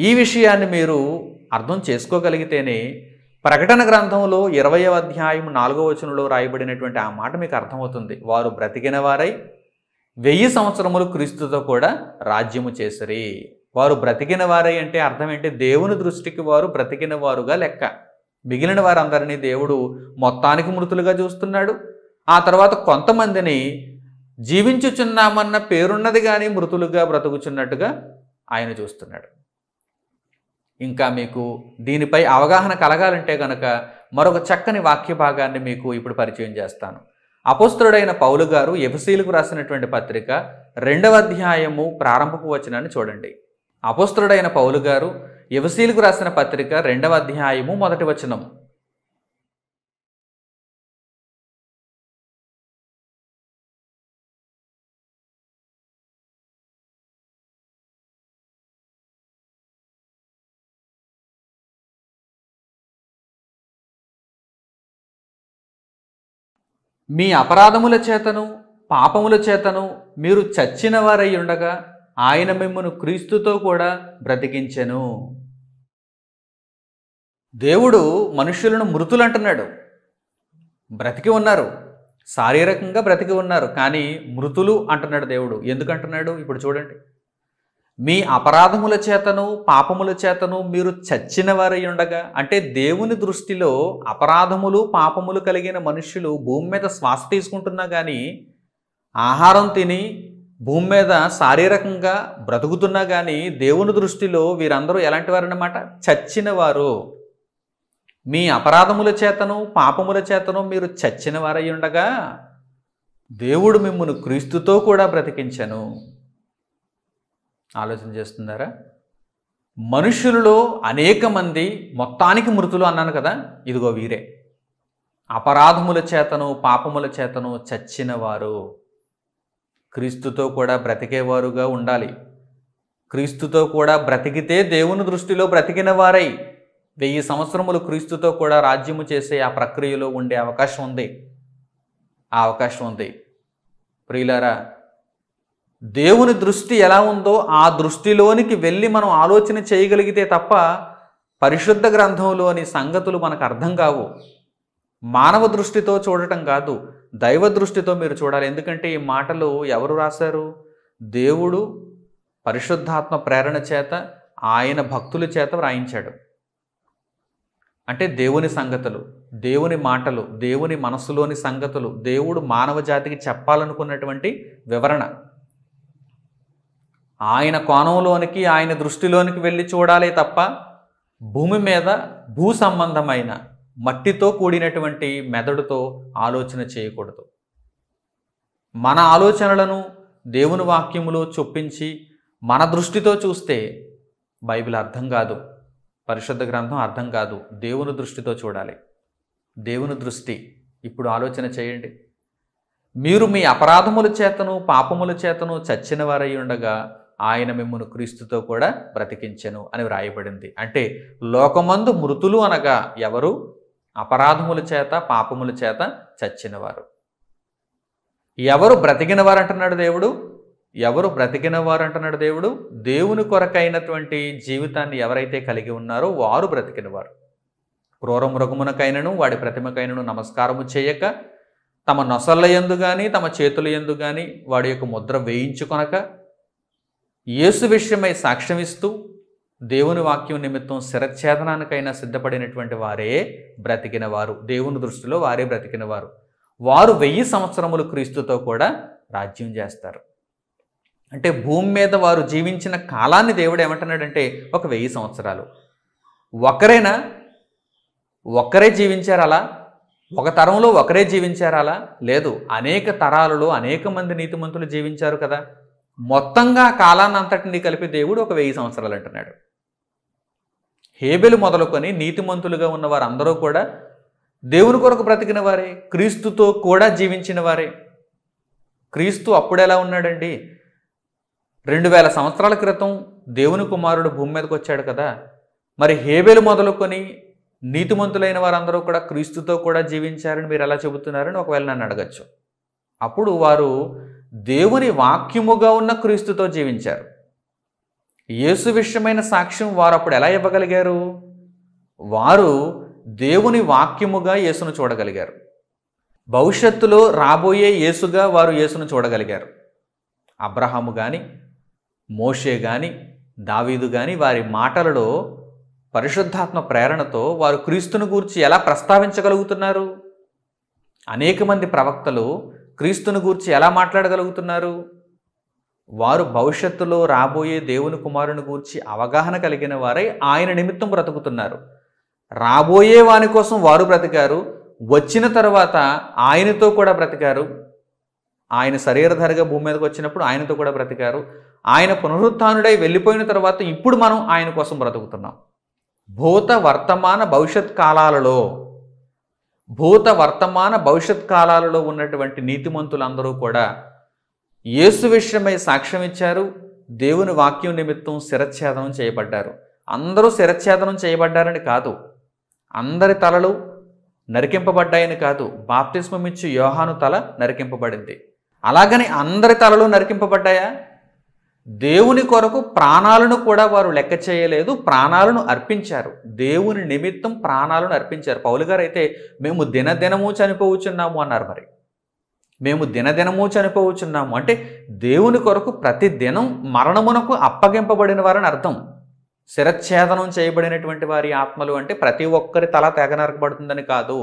ఈ విషయాన్ని మీరు అర్థం చేసుకోగలిగితేనే ప్రకటన గ్రంథంలో ఇరవయో అధ్యాయం నాలుగో వచనంలో రాయబడినటువంటి ఆ మాట మీకు అర్థమవుతుంది వారు బ్రతికిన వారై వెయ్యి సంవత్సరములు క్రీస్తుతో కూడా రాజ్యము చేసిరి వారు బ్రతికిన వారై అంటే అర్థం ఏంటి దేవుని దృష్టికి వారు బ్రతికిన వారుగా లెక్క మిగిలిన వారందరినీ దేవుడు మొత్తానికి మృతులుగా చూస్తున్నాడు ఆ తర్వాత కొంతమందిని జీవించుచున్నామన్న పేరున్నది కానీ మృతులుగా బ్రతుకుచున్నట్టుగా ఆయన చూస్తున్నాడు ఇంకా మీకు దీనిపై అవగాహన కలగాలంటే గనక మరొక చక్కని వాక్య భాగాన్ని మీకు ఇప్పుడు పరిచయం చేస్తాను అపోస్తుడైన పౌలు గారు ఎఫ్సీలకు రాసినటువంటి పత్రిక రెండవ అధ్యాయము ప్రారంభపు వచనాన్ని చూడండి అపోస్తుడైన పౌలు గారు ఎఫ్సీలకు రాసిన పత్రిక రెండవ అధ్యాయము మొదటి వచనము మీ అపరాధముల చేతను పాపముల చేతను మీరు చచ్చిన వారై ఉండగా ఆయన మిమ్మను క్రీస్తుతో కూడా బ్రతికించెను దేవుడు మనుషులను మృతులంటున్నాడు బ్రతికి ఉన్నారు శారీరకంగా బ్రతికి ఉన్నారు కానీ మృతులు అంటున్నాడు దేవుడు ఎందుకంటున్నాడు ఇప్పుడు చూడండి మీ అపరాధముల చేతను పాపముల చేతను మీరు చచ్చిన వారై ఉండగా అంటే దేవుని దృష్టిలో అపరాధములు పాపములు కలిగిన మనుషులు భూమి మీద శ్వాస తీసుకుంటున్నా కానీ ఆహారం తిని భూమి మీద శారీరకంగా బ్రతుకుతున్నా కానీ దేవుని దృష్టిలో వీరందరూ ఎలాంటి వారన్నమాట చచ్చిన వారు మీ అపరాధముల చేతను పాపముల చేతను మీరు చచ్చిన వారై ఉండగా దేవుడు మిమ్మల్ని క్రీస్తుతో కూడా బ్రతికించను ఆలోచన చేస్తున్నారా మనుషులలో అనేక మంది మొత్తానికి మృతులు అన్నాను కదా ఇదిగో వీరే అపరాధముల చేతను పాపముల చేతను చచ్చిన వారు క్రీస్తుతో కూడా బ్రతికేవారుగా ఉండాలి క్రీస్తుతో కూడా బ్రతికితే దేవుని దృష్టిలో బ్రతికిన వారై వెయ్యి సంవత్సరములు క్రీస్తుతో కూడా రాజ్యము చేసే ఆ ప్రక్రియలో ఉండే అవకాశం ఉంది ఆ అవకాశం ఉంది ప్రియులారా దేవుని దృష్టి ఎలా ఉందో ఆ దృష్టిలోనికి వెళ్ళి మనం ఆలోచన చేయగలిగితే తప్ప పరిశుద్ధ గ్రంథంలోని సంగతులు మనకు అర్థం కావు మానవ దృష్టితో చూడటం కాదు దైవ దృష్టితో మీరు చూడాలి ఎందుకంటే ఈ మాటలు ఎవరు రాశారు దేవుడు పరిశుద్ధాత్మ ప్రేరణ చేత ఆయన భక్తుల చేత వ్రాయించాడు అంటే దేవుని సంగతులు దేవుని మాటలు దేవుని మనసులోని సంగతులు దేవుడు మానవ జాతికి చెప్పాలనుకున్నటువంటి వివరణ ఆయన కోణంలోనికి ఆయన దృష్టిలోనికి వెళ్ళి చూడాలి తప్ప భూమి మీద భూ సంబంధమైన మట్టితో కూడినటువంటి మెదడుతో ఆలోచన చేయకూడదు మన ఆలోచనలను దేవుని వాక్యములో చొప్పించి మన దృష్టితో చూస్తే బైబిల్ అర్థం కాదు పరిశుద్ధ గ్రంథం అర్థం కాదు దేవుని దృష్టితో చూడాలి దేవుని దృష్టి ఇప్పుడు ఆలోచన చేయండి మీరు మీ అపరాధముల చేతను పాపముల చేతను చచ్చిన వారై ఉండగా ఆయన మిమ్మను క్రీస్తుతో కూడా బ్రతికించెను అని వ్రాయబడింది అంటే లోకమందు మృతులు అనగా ఎవరు అపరాధముల చేత పాపముల చేత చచ్చినవారు ఎవరు బ్రతికినవారు అంటున్నాడు దేవుడు ఎవరు బ్రతికినవారు అంటున్నాడు దేవుడు దేవుని కొరకైనటువంటి జీవితాన్ని ఎవరైతే కలిగి ఉన్నారో వారు బ్రతికినవారు క్రూర మృగమునకైనను వాడి ప్రతిమకైనను నమస్కారము చేయక తమ నొసళ్ళ ఎందు కానీ తమ చేతుల ఎందు కానీ వాడి యొక్క ముద్ర వేయించుకొనక యేసు విషయమై సాక్ష్యం ఇస్తూ దేవుని వాక్యం నిమిత్తం శిరఛేదనానికైనా సిద్ధపడినటువంటి వారే బ్రతికిన వారు దేవుని దృష్టిలో వారే బ్రతికిన వారు వారు వెయ్యి సంవత్సరములు క్రీస్తుతో కూడా రాజ్యం చేస్తారు అంటే భూమి మీద వారు జీవించిన కాలాన్ని దేవుడు ఏమంటున్నాడంటే ఒక వెయ్యి సంవత్సరాలు ఒకరేనా ఒకరే జీవించారు ఒక తరంలో ఒకరే జీవించారు లేదు అనేక తరాలలో అనేక మంది నీతిమంతులు జీవించారు కదా మొత్తంగా కాలాన్నంతటిని కలిపి దేవుడు ఒక వెయ్యి సంవత్సరాలు అంటున్నాడు హేబెలు మొదలుకొని నీతిమంతులుగా ఉన్న వారందరూ కూడా దేవుని కొరకు బ్రతికిన వారే క్రీస్తుతో కూడా జీవించిన వారే క్రీస్తు అప్పుడెలా ఉన్నాడండి రెండు వేల సంవత్సరాల క్రితం దేవుని కుమారుడు భూమి మీదకి వచ్చాడు కదా మరి హేబెలు మొదలుకొని నీతిమంతులైన వారందరూ కూడా క్రీస్తుతో కూడా జీవించారని మీరు ఎలా చెబుతున్నారని ఒకవేళ నన్ను అడగచ్చు అప్పుడు వారు దేవుని వాక్యముగా ఉన్న క్రీస్తుతో జీవించారు యేసు విషయమైన సాక్ష్యం వారు అప్పుడు ఎలా ఇవ్వగలిగారు వారు దేవుని వాక్యముగా యేసును చూడగలిగారు భవిష్యత్తులో రాబోయే యేసుగా వారు యేసును చూడగలిగారు అబ్రహాము కానీ మోషే కానీ దావీదు కానీ వారి మాటలలో పరిశుద్ధాత్మ ప్రేరణతో వారు క్రీస్తును గూర్చి ఎలా ప్రస్తావించగలుగుతున్నారు అనేక మంది ప్రవక్తలు క్రీస్తుని గూర్చి ఎలా మాట్లాడగలుగుతున్నారు వారు భవిష్యత్తులో రాబోయే దేవుని కుమారుని గూర్చి అవగాహన కలిగిన వారై ఆయన నిమిత్తం బ్రతుకుతున్నారు రాబోయే వాని కోసం వారు బ్రతికారు వచ్చిన తర్వాత ఆయనతో కూడా బ్రతికారు ఆయన శరీరధారిగా భూమి మీదకి వచ్చినప్పుడు ఆయనతో కూడా బ్రతికారు ఆయన పునరుత్డై వెళ్ళిపోయిన తర్వాత ఇప్పుడు మనం ఆయన కోసం బ్రతుకుతున్నాం భూత వర్తమాన భవిష్యత్ కాలాలలో భూత వర్తమాన భవిష్యత్ కాలాలలో ఉన్నటువంటి నీతిమంతులందరూ కూడా యేసు విషయమై సాక్ష్యం ఇచ్చారు దేవుని వాక్యం నిమిత్తం శిరఛేదనం చేయబడ్డారు అందరూ శిరఛేదనం చేయబడ్డారని కాదు అందరి తలలు నరికింపబడ్డాయని కాదు బాప్తిస్మమిచ్చు యోహాను తల నరికింపబడింది అలాగని అందరి తలలు నరికింపబడ్డాయా దేవుని కొరకు ప్రాణాలను కూడా వారు లెక్క చేయలేదు ప్రాణాలను అర్పించారు దేవుని నిమిత్తం ప్రాణాలను అర్పించారు పౌలు గారు అయితే మేము దినదినము చనిపోవచ్చున్నాము అన్నారు మరి మేము దినదినము చనిపోవచ్చున్నాము అంటే దేవుని కొరకు ప్రతి దినం మరణమునకు అప్పగింపబడిన వారని అర్థం శిరచ్ఛేదనం చేయబడినటువంటి వారి ఆత్మలు అంటే ప్రతి ఒక్కరి తల తెగనరకబడుతుందని కాదు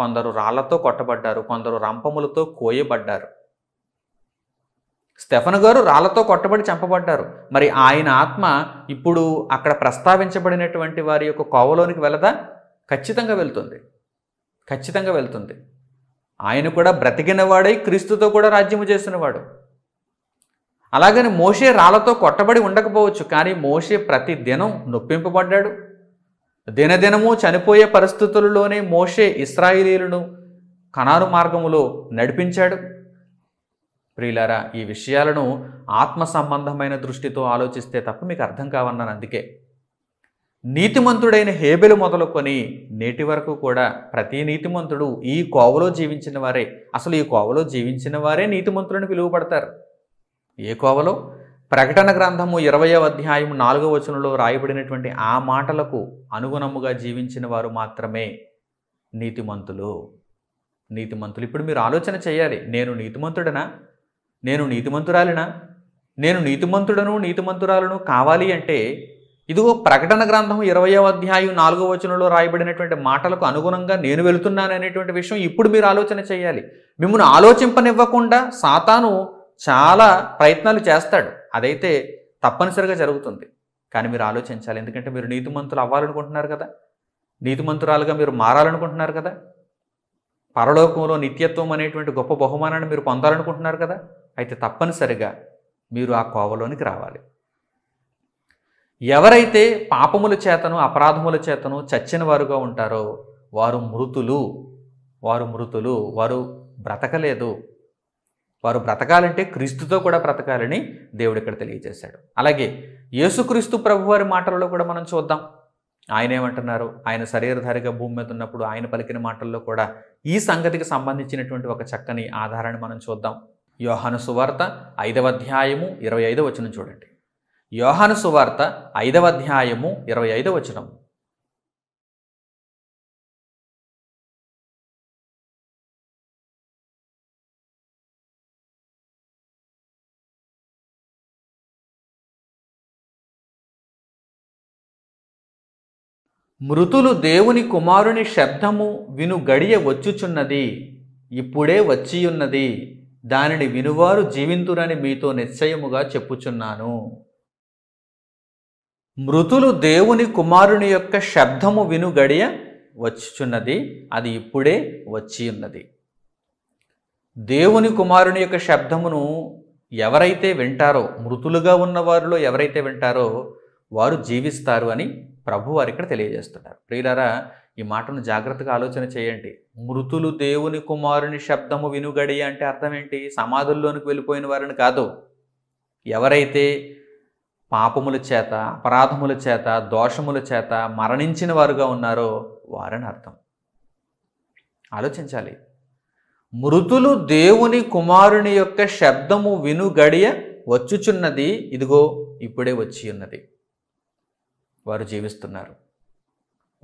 కొందరు రాళ్లతో కొట్టబడ్డారు కొందరు రంపములతో కోయబడ్డారు స్టెఫన్ గారు రాళ్లతో కొట్టబడి చంపబడ్డారు మరి ఆయన ఆత్మ ఇప్పుడు అక్కడ ప్రస్తావించబడినటువంటి వారి యొక్క కోవలోనికి వెళ్ళదా ఖచ్చితంగా వెళ్తుంది ఖచ్చితంగా వెళ్తుంది ఆయన కూడా బ్రతికినవాడై క్రీస్తుతో కూడా రాజ్యము చేసినవాడు అలాగని మోషే రాళ్లతో కొట్టబడి ఉండకపోవచ్చు కానీ మోషే ప్రతి దినం నొప్పింపబడ్డాడు దినదినము చనిపోయే పరిస్థితులలోనే మోషే ఇస్రాయిలీలను కణారు మార్గములో నడిపించాడు ప్రియులారా ఈ విషయాలను ఆత్మ సంబంధమైన దృష్టితో ఆలోచిస్తే తప్ప మీకు అర్థం కావన్నాను అందుకే నీతిమంతుడైన హేబెలు మొదలుకొని నేటి వరకు కూడా ప్రతి నీతిమంతుడు ఈ కోవలో జీవించిన వారే అసలు ఈ కోవలో జీవించిన వారే నీతిమంతులను పిలువబడతారు ఏ కోవలో ప్రకటన గ్రంథము ఇరవయో అధ్యాయం నాలుగో వచనంలో రాయబడినటువంటి ఆ మాటలకు అనుగుణముగా జీవించిన వారు మాత్రమే నీతిమంతులు నీతిమంతులు ఇప్పుడు మీరు ఆలోచన చేయాలి నేను నీతిమంతుడనా నేను నీతిమంతురాలినా నేను నీతిమంతుడను నీతిమంతురాలను కావాలి అంటే ఇదిగో ప్రకటన గ్రంథం ఇరవయో అధ్యాయం నాలుగో వచనంలో రాయబడినటువంటి మాటలకు అనుగుణంగా నేను వెళుతున్నాను అనేటువంటి విషయం ఇప్పుడు మీరు ఆలోచన చేయాలి మిమ్మల్ని ఆలోచింపనివ్వకుండా సాతాను చాలా ప్రయత్నాలు చేస్తాడు అదైతే తప్పనిసరిగా జరుగుతుంది కానీ మీరు ఆలోచించాలి ఎందుకంటే మీరు నీతిమంతులు అవ్వాలనుకుంటున్నారు కదా నీతిమంతురాలుగా మీరు మారాలనుకుంటున్నారు కదా పరలోకంలో నిత్యత్వం అనేటువంటి గొప్ప బహుమానాన్ని మీరు పొందాలనుకుంటున్నారు కదా అయితే తప్పనిసరిగా మీరు ఆ కోవలోనికి రావాలి ఎవరైతే పాపముల చేతను అపరాధముల చేతను చచ్చిన వారుగా ఉంటారో వారు మృతులు వారు మృతులు వారు బ్రతకలేదు వారు బ్రతకాలంటే క్రీస్తుతో కూడా బ్రతకాలని దేవుడు ఇక్కడ తెలియజేశాడు అలాగే యేసుక్రీస్తు ప్రభువారి మాటలలో కూడా మనం చూద్దాం ఆయన ఏమంటున్నారు ఆయన శరీరధారిగా భూమి మీద ఉన్నప్పుడు ఆయన పలికిన మాటల్లో కూడా ఈ సంగతికి సంబంధించినటువంటి ఒక చక్కని ఆధారాన్ని మనం చూద్దాం యోహాను సువార్త ఐదవ అధ్యాయము ఇరవై ఐదవ వచనం చూడండి యోహాను సువార్త ఐదవ అధ్యాయము ఇరవై ఐదవ వచనం మృతులు దేవుని కుమారుని శబ్దము విను గడియ వచ్చుచున్నది ఇప్పుడే వచ్చియున్నది దానిని వినువారు జీవింతురని మీతో నిశ్చయముగా చెప్పుచున్నాను మృతులు దేవుని కుమారుని యొక్క శబ్దము విను గడియ వచ్చుచున్నది అది ఇప్పుడే వచ్చి ఉన్నది దేవుని కుమారుని యొక్క శబ్దమును ఎవరైతే వింటారో మృతులుగా ఉన్న వారిలో ఎవరైతే వింటారో వారు జీవిస్తారు అని ప్రభు వారు ఇక్కడ తెలియజేస్తున్నారు ప్రియులారా ఈ మాటను జాగ్రత్తగా ఆలోచన చేయండి మృతులు దేవుని కుమారుని శబ్దము వినుగడి అంటే అర్థం ఏంటి సమాధుల్లోనికి వెళ్ళిపోయిన వారిని కాదు ఎవరైతే పాపముల చేత అపరాధముల చేత దోషముల చేత మరణించిన వారుగా ఉన్నారో వారని అర్థం ఆలోచించాలి మృతులు దేవుని కుమారుని యొక్క శబ్దము వినుగడియ వచ్చుచున్నది ఇదిగో ఇప్పుడే వచ్చి ఉన్నది వారు జీవిస్తున్నారు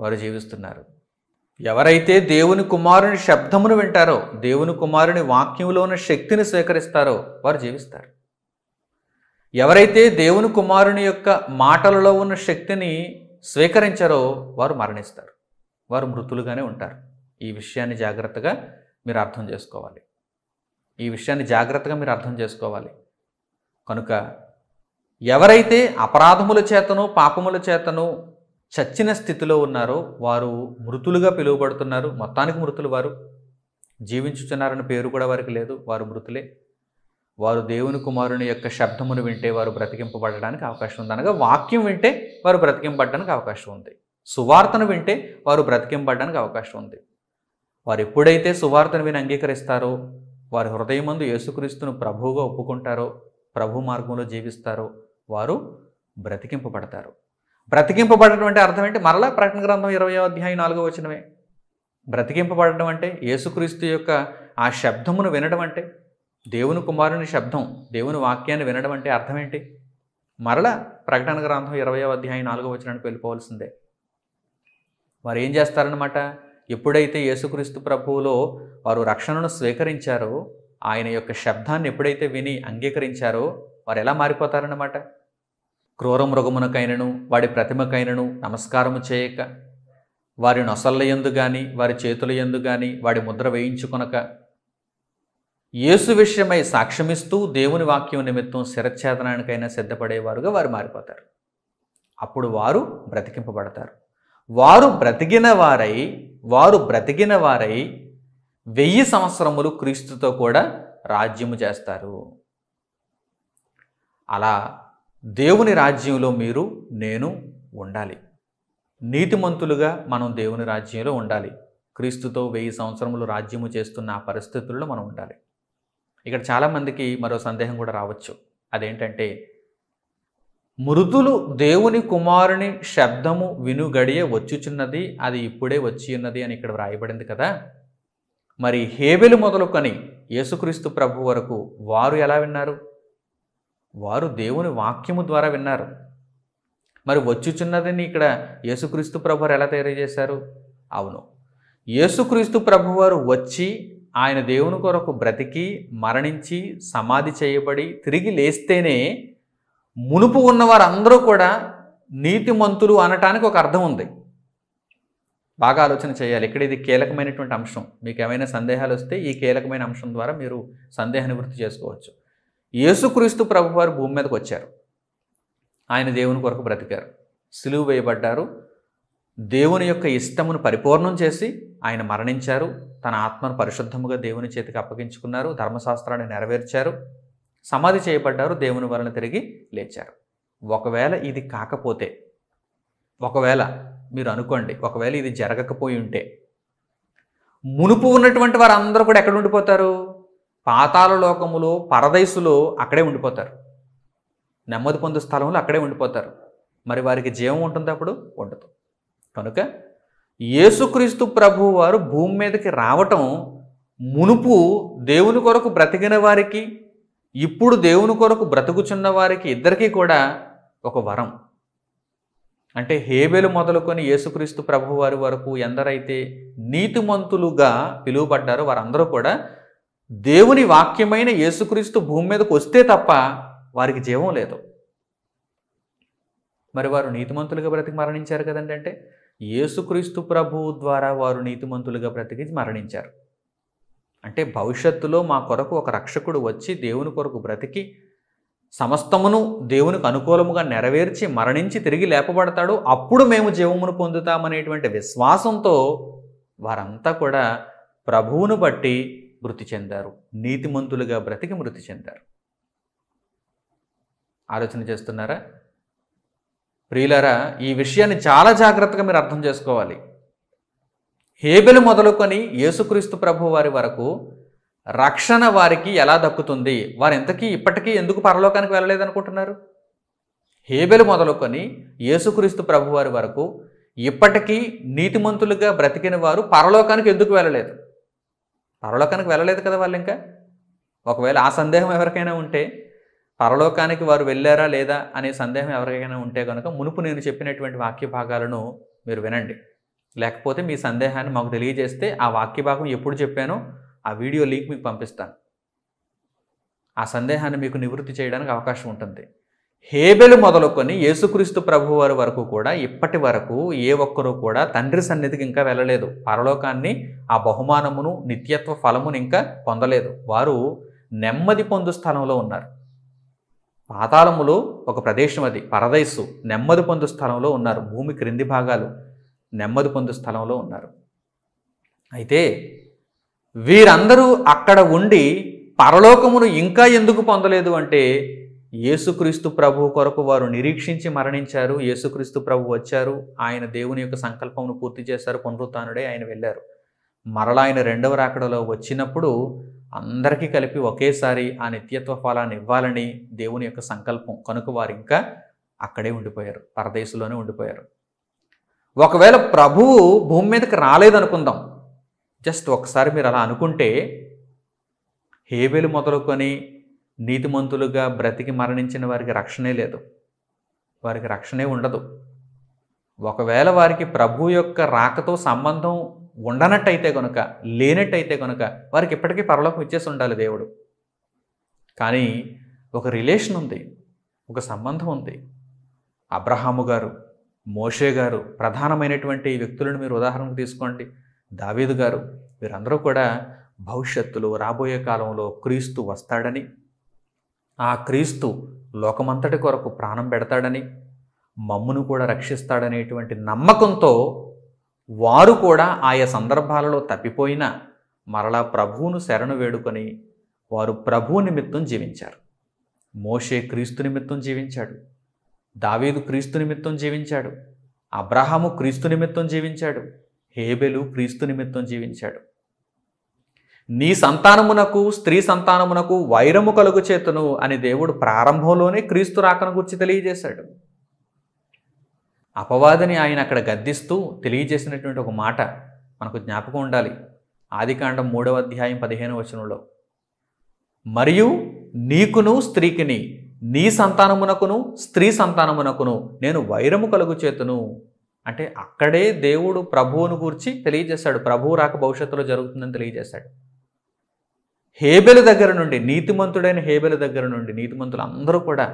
వారు జీవిస్తున్నారు ఎవరైతే దేవుని కుమారుని శబ్దమును వింటారో దేవుని కుమారుని వాక్యంలో ఉన్న శక్తిని స్వీకరిస్తారో వారు జీవిస్తారు ఎవరైతే దేవుని కుమారుని యొక్క మాటలలో ఉన్న శక్తిని స్వీకరించారో వారు మరణిస్తారు వారు మృతులుగానే ఉంటారు ఈ విషయాన్ని జాగ్రత్తగా మీరు అర్థం చేసుకోవాలి ఈ విషయాన్ని జాగ్రత్తగా మీరు అర్థం చేసుకోవాలి కనుక ఎవరైతే అపరాధముల చేతను పాపముల చేతను చచ్చిన స్థితిలో ఉన్నారో వారు మృతులుగా పిలువబడుతున్నారు మొత్తానికి మృతులు వారు జీవించుచున్నారని పేరు కూడా వారికి లేదు వారు మృతులే వారు దేవుని కుమారుని యొక్క శబ్దమును వింటే వారు బ్రతికింపబడడానికి అవకాశం ఉంది అనగా వాక్యం వింటే వారు బ్రతికింపబడడానికి అవకాశం ఉంది సువార్తను వింటే వారు బ్రతికింపబడడానికి అవకాశం ఉంది వారు ఎప్పుడైతే సువార్తను విని అంగీకరిస్తారో వారి హృదయమందు యేసుక్రీస్తును ప్రభువుగా ఒప్పుకుంటారో ప్రభు మార్గంలో జీవిస్తారో వారు బ్రతికింపబడతారు బ్రతికింపబడటం అంటే అర్థం ఏంటి మరలా ప్రకటన గ్రంథం ఇరవై అధ్యాయం నాలుగో వచనమే బ్రతికింపబడటం అంటే యేసుక్రీస్తు యొక్క ఆ శబ్దమును వినడం అంటే దేవుని కుమారుని శబ్దం దేవుని వాక్యాన్ని వినడం అంటే అర్థం ఏంటి ప్రకటన గ్రంథం ఇరవై అధ్యాయం నాలుగో వచనానికి వెళ్ళిపోవలసిందే వారు ఏం చేస్తారనమాట ఎప్పుడైతే యేసుక్రీస్తు ప్రభువులో వారు రక్షణను స్వీకరించారో ఆయన యొక్క శబ్దాన్ని ఎప్పుడైతే విని అంగీకరించారో వారు ఎలా మారిపోతారన్నమాట క్రూర మృగమునకైనను వాడి ప్రతిమకైనను నమస్కారము చేయక వారి నొసళ్ళ ఎందు కానీ వారి చేతుల ఎందు కానీ వాడి ముద్ర వేయించుకొనక యేసు విషయమై సాక్ష్యమిస్తూ దేవుని వాక్యం నిమిత్తం శిరఛేదనానికైనా సిద్ధపడేవారుగా వారు మారిపోతారు అప్పుడు వారు బ్రతికింపబడతారు వారు బ్రతికిన వారై వారు బ్రతికిన వారై వెయ్యి సంవత్సరములు క్రీస్తుతో కూడా రాజ్యము చేస్తారు అలా దేవుని రాజ్యంలో మీరు నేను ఉండాలి నీతిమంతులుగా మనం దేవుని రాజ్యంలో ఉండాలి క్రీస్తుతో వెయ్యి సంవత్సరములు రాజ్యము చేస్తున్న ఆ పరిస్థితుల్లో మనం ఉండాలి ఇక్కడ చాలామందికి మరో సందేహం కూడా రావచ్చు అదేంటంటే మృదులు దేవుని కుమారుని శబ్దము వినుగడియే వచ్చుచున్నది అది ఇప్పుడే వచ్చి ఉన్నది అని ఇక్కడ వ్రాయబడింది కదా మరి హేబెలు మొదలుకొని యేసుక్రీస్తు ప్రభు వరకు వారు ఎలా విన్నారు వారు దేవుని వాక్యము ద్వారా విన్నారు మరి వచ్చుచున్నదని ఇక్కడ యేసుక్రీస్తు ప్రభువారు ఎలా తెలియజేశారు అవును యేసుక్రీస్తు ప్రభువారు వచ్చి ఆయన దేవుని కొరకు బ్రతికి మరణించి సమాధి చేయబడి తిరిగి లేస్తేనే మునుపు వారందరూ కూడా నీతిమంతులు అనటానికి ఒక అర్థం ఉంది బాగా ఆలోచన చేయాలి ఇక్కడ ఇది కీలకమైనటువంటి అంశం మీకు ఏమైనా సందేహాలు వస్తే ఈ కీలకమైన అంశం ద్వారా మీరు సందేహ నివృత్తి చేసుకోవచ్చు యేసుక్రీస్తు ప్రభువారు భూమి మీదకి వచ్చారు ఆయన దేవుని కొరకు బ్రతికారు సిలువు వేయబడ్డారు దేవుని యొక్క ఇష్టమును పరిపూర్ణం చేసి ఆయన మరణించారు తన ఆత్మను పరిశుద్ధముగా దేవుని చేతికి అప్పగించుకున్నారు ధర్మశాస్త్రాన్ని నెరవేర్చారు సమాధి చేయబడ్డారు దేవుని వలన తిరిగి లేచారు ఒకవేళ ఇది కాకపోతే ఒకవేళ మీరు అనుకోండి ఒకవేళ ఇది జరగకపోయి ఉంటే మునుపు ఉన్నటువంటి వారందరూ కూడా ఎక్కడ ఉండిపోతారు పాతాల లోకములో పరదైసులో అక్కడే ఉండిపోతారు నెమ్మది పొందు స్థలంలో అక్కడే ఉండిపోతారు మరి వారికి జీవం ఉంటుంది అప్పుడు ఉండదు కనుక యేసుక్రీస్తు ప్రభు వారు భూమి మీదకి రావటం మునుపు దేవుని కొరకు బ్రతికిన వారికి ఇప్పుడు దేవుని కొరకు బ్రతుకుచున్న వారికి ఇద్దరికీ కూడా ఒక వరం అంటే హేబేలు మొదలుకొని యేసుక్రీస్తు వారి వరకు ఎందరైతే నీతిమంతులుగా పిలువబడ్డారో వారందరూ కూడా దేవుని వాక్యమైన యేసుక్రీస్తు భూమి మీదకు వస్తే తప్ప వారికి జీవం లేదు మరి వారు నీతిమంతులుగా బ్రతికి మరణించారు కదండి అంటే యేసుక్రీస్తు ప్రభు ద్వారా వారు నీతిమంతులుగా బ్రతికి మరణించారు అంటే భవిష్యత్తులో మా కొరకు ఒక రక్షకుడు వచ్చి దేవుని కొరకు బ్రతికి సమస్తమును దేవునికి అనుకూలముగా నెరవేర్చి మరణించి తిరిగి లేపబడతాడు అప్పుడు మేము జీవమును పొందుతామనేటువంటి విశ్వాసంతో వారంతా కూడా ప్రభువును బట్టి మృతి చెందారు నీతిమంతులుగా బ్రతికి మృతి చెందారు ఆలోచన చేస్తున్నారా ప్రియులారా ఈ విషయాన్ని చాలా జాగ్రత్తగా మీరు అర్థం చేసుకోవాలి హేబెలు మొదలుకొని యేసుక్రీస్తు ప్రభు వారి వరకు రక్షణ వారికి ఎలా దక్కుతుంది వారు ఇంతకీ ఇప్పటికీ ఎందుకు పరలోకానికి వెళ్ళలేదనుకుంటున్నారు హేబెలు మొదలుకొని యేసుక్రీస్తు ప్రభు వారి వరకు ఇప్పటికీ నీతిమంతులుగా బ్రతికిన వారు పరలోకానికి ఎందుకు వెళ్ళలేదు పరలోకానికి వెళ్ళలేదు కదా వాళ్ళు ఇంకా ఒకవేళ ఆ సందేహం ఎవరికైనా ఉంటే పరలోకానికి వారు వెళ్ళారా లేదా అనే సందేహం ఎవరికైనా ఉంటే కనుక మునుపు నేను చెప్పినటువంటి వాక్య భాగాలను మీరు వినండి లేకపోతే మీ సందేహాన్ని మాకు తెలియజేస్తే ఆ వాక్య భాగం ఎప్పుడు చెప్పానో ఆ వీడియో లింక్ మీకు పంపిస్తాను ఆ సందేహాన్ని మీకు నివృత్తి చేయడానికి అవకాశం ఉంటుంది హేబెలు మొదలుకొని యేసుక్రీస్తు వారి వరకు కూడా ఇప్పటి వరకు ఏ ఒక్కరూ కూడా తండ్రి సన్నిధికి ఇంకా వెళ్ళలేదు పరలోకాన్ని ఆ బహుమానమును నిత్యత్వ ఫలమును ఇంకా పొందలేదు వారు నెమ్మది పొందు స్థలంలో ఉన్నారు పాతాళములో ఒక ప్రదేశం అది పరదైసు నెమ్మది పొందు స్థలంలో ఉన్నారు భూమి క్రింది భాగాలు నెమ్మది పొందు స్థలంలో ఉన్నారు అయితే వీరందరూ అక్కడ ఉండి పరలోకమును ఇంకా ఎందుకు పొందలేదు అంటే యేసుక్రీస్తు ప్రభు కొరకు వారు నిరీక్షించి మరణించారు యేసుక్రీస్తు ప్రభు వచ్చారు ఆయన దేవుని యొక్క సంకల్పమును పూర్తి చేశారు పునరుత్నుడే ఆయన వెళ్ళారు మరలా ఆయన రెండవ రాకడలో వచ్చినప్పుడు అందరికీ కలిపి ఒకేసారి ఆ నిత్యత్వ ఫలాన్ని ఇవ్వాలని దేవుని యొక్క సంకల్పం కనుక వారు ఇంకా అక్కడే ఉండిపోయారు పరదేశంలోనే ఉండిపోయారు ఒకవేళ ప్రభువు భూమి మీదకి రాలేదనుకుందాం జస్ట్ ఒకసారి మీరు అలా అనుకుంటే హేబెలు మొదలుకొని నీతిమంతులుగా బ్రతికి మరణించిన వారికి రక్షణే లేదు వారికి రక్షణే ఉండదు ఒకవేళ వారికి ప్రభు యొక్క రాకతో సంబంధం ఉండనట్టయితే కనుక లేనట్టయితే కనుక వారికి ఇప్పటికీ పరలోకం ఇచ్చేసి ఉండాలి దేవుడు కానీ ఒక రిలేషన్ ఉంది ఒక సంబంధం ఉంది అబ్రహాము గారు మోషే గారు ప్రధానమైనటువంటి వ్యక్తులను మీరు ఉదాహరణకు తీసుకోండి దావీదు గారు వీరందరూ కూడా భవిష్యత్తులో రాబోయే కాలంలో క్రీస్తు వస్తాడని ఆ క్రీస్తు లోకమంతటి కొరకు ప్రాణం పెడతాడని మమ్మును కూడా రక్షిస్తాడనేటువంటి నమ్మకంతో వారు కూడా ఆయా సందర్భాలలో తప్పిపోయిన మరలా ప్రభువును శరణు వేడుకొని వారు ప్రభువు నిమిత్తం జీవించారు మోషే క్రీస్తు నిమిత్తం జీవించాడు దావీదు క్రీస్తు నిమిత్తం జీవించాడు అబ్రహాము క్రీస్తు నిమిత్తం జీవించాడు హేబెలు క్రీస్తు నిమిత్తం జీవించాడు నీ సంతానమునకు స్త్రీ సంతానమునకు వైరము కలుగు చేతును అని దేవుడు ప్రారంభంలోనే క్రీస్తు రాకను గురించి తెలియజేశాడు అపవాదిని ఆయన అక్కడ గద్దిస్తూ తెలియజేసినటువంటి ఒక మాట మనకు జ్ఞాపకం ఉండాలి ఆదికాండం మూడవ అధ్యాయం పదిహేను వచనంలో మరియు నీకును స్త్రీకిని నీ సంతానమునకును స్త్రీ సంతానమునకును నేను వైరము కలుగు చేతును అంటే అక్కడే దేవుడు ప్రభువును గురించి తెలియజేశాడు ప్రభువు రాక భవిష్యత్తులో జరుగుతుందని తెలియజేశాడు హేబెల దగ్గర నుండి నీతిమంతుడైన హేబెల దగ్గర నుండి నీతిమంతులు అందరూ కూడా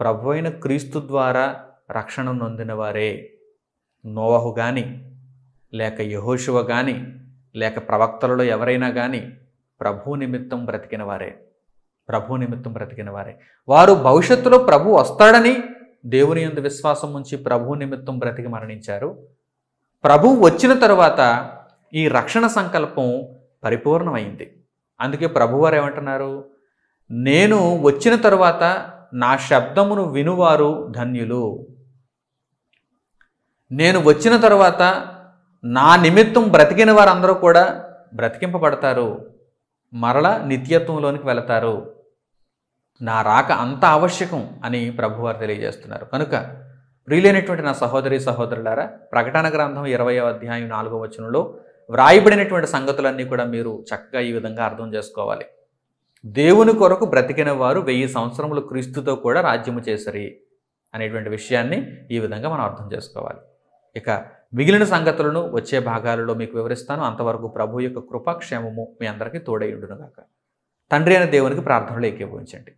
ప్రభు అయిన క్రీస్తు ద్వారా రక్షణ నొందిన వారే నోవహు కానీ లేక యహోశివ కానీ లేక ప్రవక్తలలో ఎవరైనా కానీ ప్రభు నిమిత్తం బ్రతికిన వారే ప్రభు నిమిత్తం బ్రతికిన వారే వారు భవిష్యత్తులో ప్రభు వస్తాడని దేవుని ఎందు విశ్వాసం ఉంచి ప్రభు నిమిత్తం బ్రతికి మరణించారు ప్రభు వచ్చిన తరువాత ఈ రక్షణ సంకల్పం పరిపూర్ణమైంది అందుకే ప్రభువారు ఏమంటున్నారు నేను వచ్చిన తరువాత నా శబ్దమును వినువారు ధన్యులు నేను వచ్చిన తర్వాత నా నిమిత్తం బ్రతికిన వారందరూ కూడా బ్రతికింపబడతారు మరల నిత్యత్వంలోనికి వెళతారు నా రాక అంత ఆవశ్యకం అని ప్రభువారు తెలియజేస్తున్నారు కనుక ప్రియులైనటువంటి నా సహోదరి సహోదరులారా ప్రకటన గ్రంథం ఇరవయో అధ్యాయం నాలుగో వచనంలో వ్రాయబడినటువంటి సంగతులన్నీ కూడా మీరు చక్కగా ఈ విధంగా అర్థం చేసుకోవాలి దేవుని కొరకు బ్రతికిన వారు వెయ్యి సంవత్సరములు క్రీస్తుతో కూడా రాజ్యము చేసరి అనేటువంటి విషయాన్ని ఈ విధంగా మనం అర్థం చేసుకోవాలి ఇక మిగిలిన సంగతులను వచ్చే భాగాలలో మీకు వివరిస్తాను అంతవరకు ప్రభు యొక్క కృపాక్షేమము మీ అందరికీ తోడైయుండునుగాక తండ్రి అయిన దేవునికి ప్రార్థనలు ఏకీభవించండి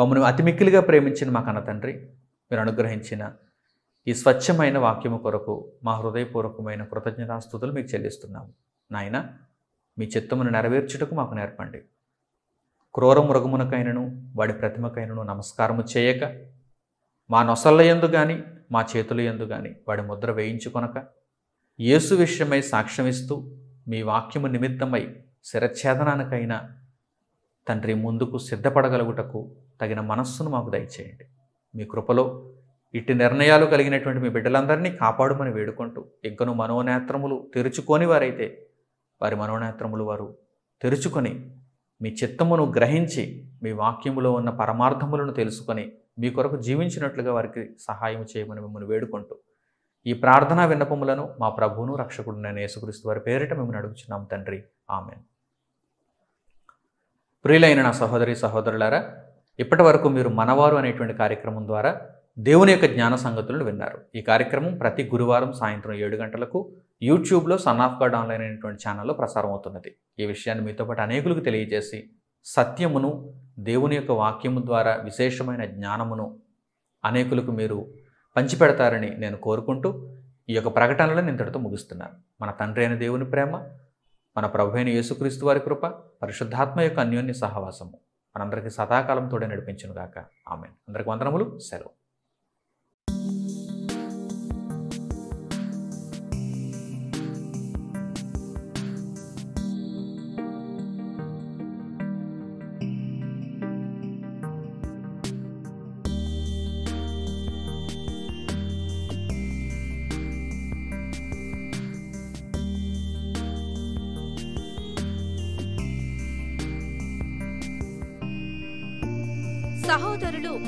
మమ్మల్ని అతి మిక్కిలిగా ప్రేమించిన మా కన్న తండ్రి మీరు అనుగ్రహించిన ఈ స్వచ్ఛమైన వాక్యము కొరకు మా హృదయపూర్వకమైన కృతజ్ఞతాస్థుతులు మీకు చెల్లిస్తున్నాము నాయన మీ చిత్తమును నెరవేర్చుటకు మాకు నేర్పండి క్రూర మృగమునకైనను వాడి ప్రతిమకైనను నమస్కారము చేయక మా నొసళ్ళ ఎందు కానీ మా చేతుల ఎందు కానీ వాడి ముద్ర వేయించుకొనక యేసు విషయమై సాక్ష్యమిస్తూ మీ వాక్యము నిమిత్తమై శిరఛేదనానికైనా తండ్రి ముందుకు సిద్ధపడగలుగుటకు తగిన మనస్సును మాకు దయచేయండి మీ కృపలో ఇట్టి నిర్ణయాలు కలిగినటువంటి మీ బిడ్డలందరినీ కాపాడుమని వేడుకుంటూ ఇంకను మనోనేత్రములు తెరుచుకొని వారైతే వారి మనోనేత్రములు వారు తెరుచుకొని మీ చిత్తమును గ్రహించి మీ వాక్యములో ఉన్న పరమార్థములను తెలుసుకొని మీ కొరకు జీవించినట్లుగా వారికి సహాయం చేయమని మిమ్మల్ని వేడుకుంటూ ఈ ప్రార్థనా విన్నపములను మా ప్రభువును రక్షకుడు నేను యేసుక్రీస్తు వారి పేరిట మిమ్మల్ని అడుగుచున్నాం తండ్రి ఆమె ప్రియులైన నా సహోదరి సహోదరులారా ఇప్పటి వరకు మీరు మనవారు అనేటువంటి కార్యక్రమం ద్వారా దేవుని యొక్క జ్ఞాన సంగతులను విన్నారు ఈ కార్యక్రమం ప్రతి గురువారం సాయంత్రం ఏడు గంటలకు యూట్యూబ్లో సన్ ఆఫ్ గాడ్ ఆన్లైన్ అనేటువంటి ఛానల్లో ప్రసారం అవుతున్నది ఈ విషయాన్ని మీతో పాటు అనేకులకు తెలియజేసి సత్యమును దేవుని యొక్క వాక్యము ద్వారా విశేషమైన జ్ఞానమును అనేకులకు మీరు పంచిపెడతారని నేను కోరుకుంటూ ఈ యొక్క ప్రకటనలో నేను ఇంతటితో ముగిస్తున్నాను మన తండ్రి అయిన దేవుని ప్రేమ మన ప్రభు అయిన యేసుక్రీస్తు వారి కృప పరిశుద్ధాత్మ యొక్క అన్యోన్య సహవాసము మనందరికీ సదాకాలం నడిపించను గాక ఆమె అందరికి వందనములు సెలవు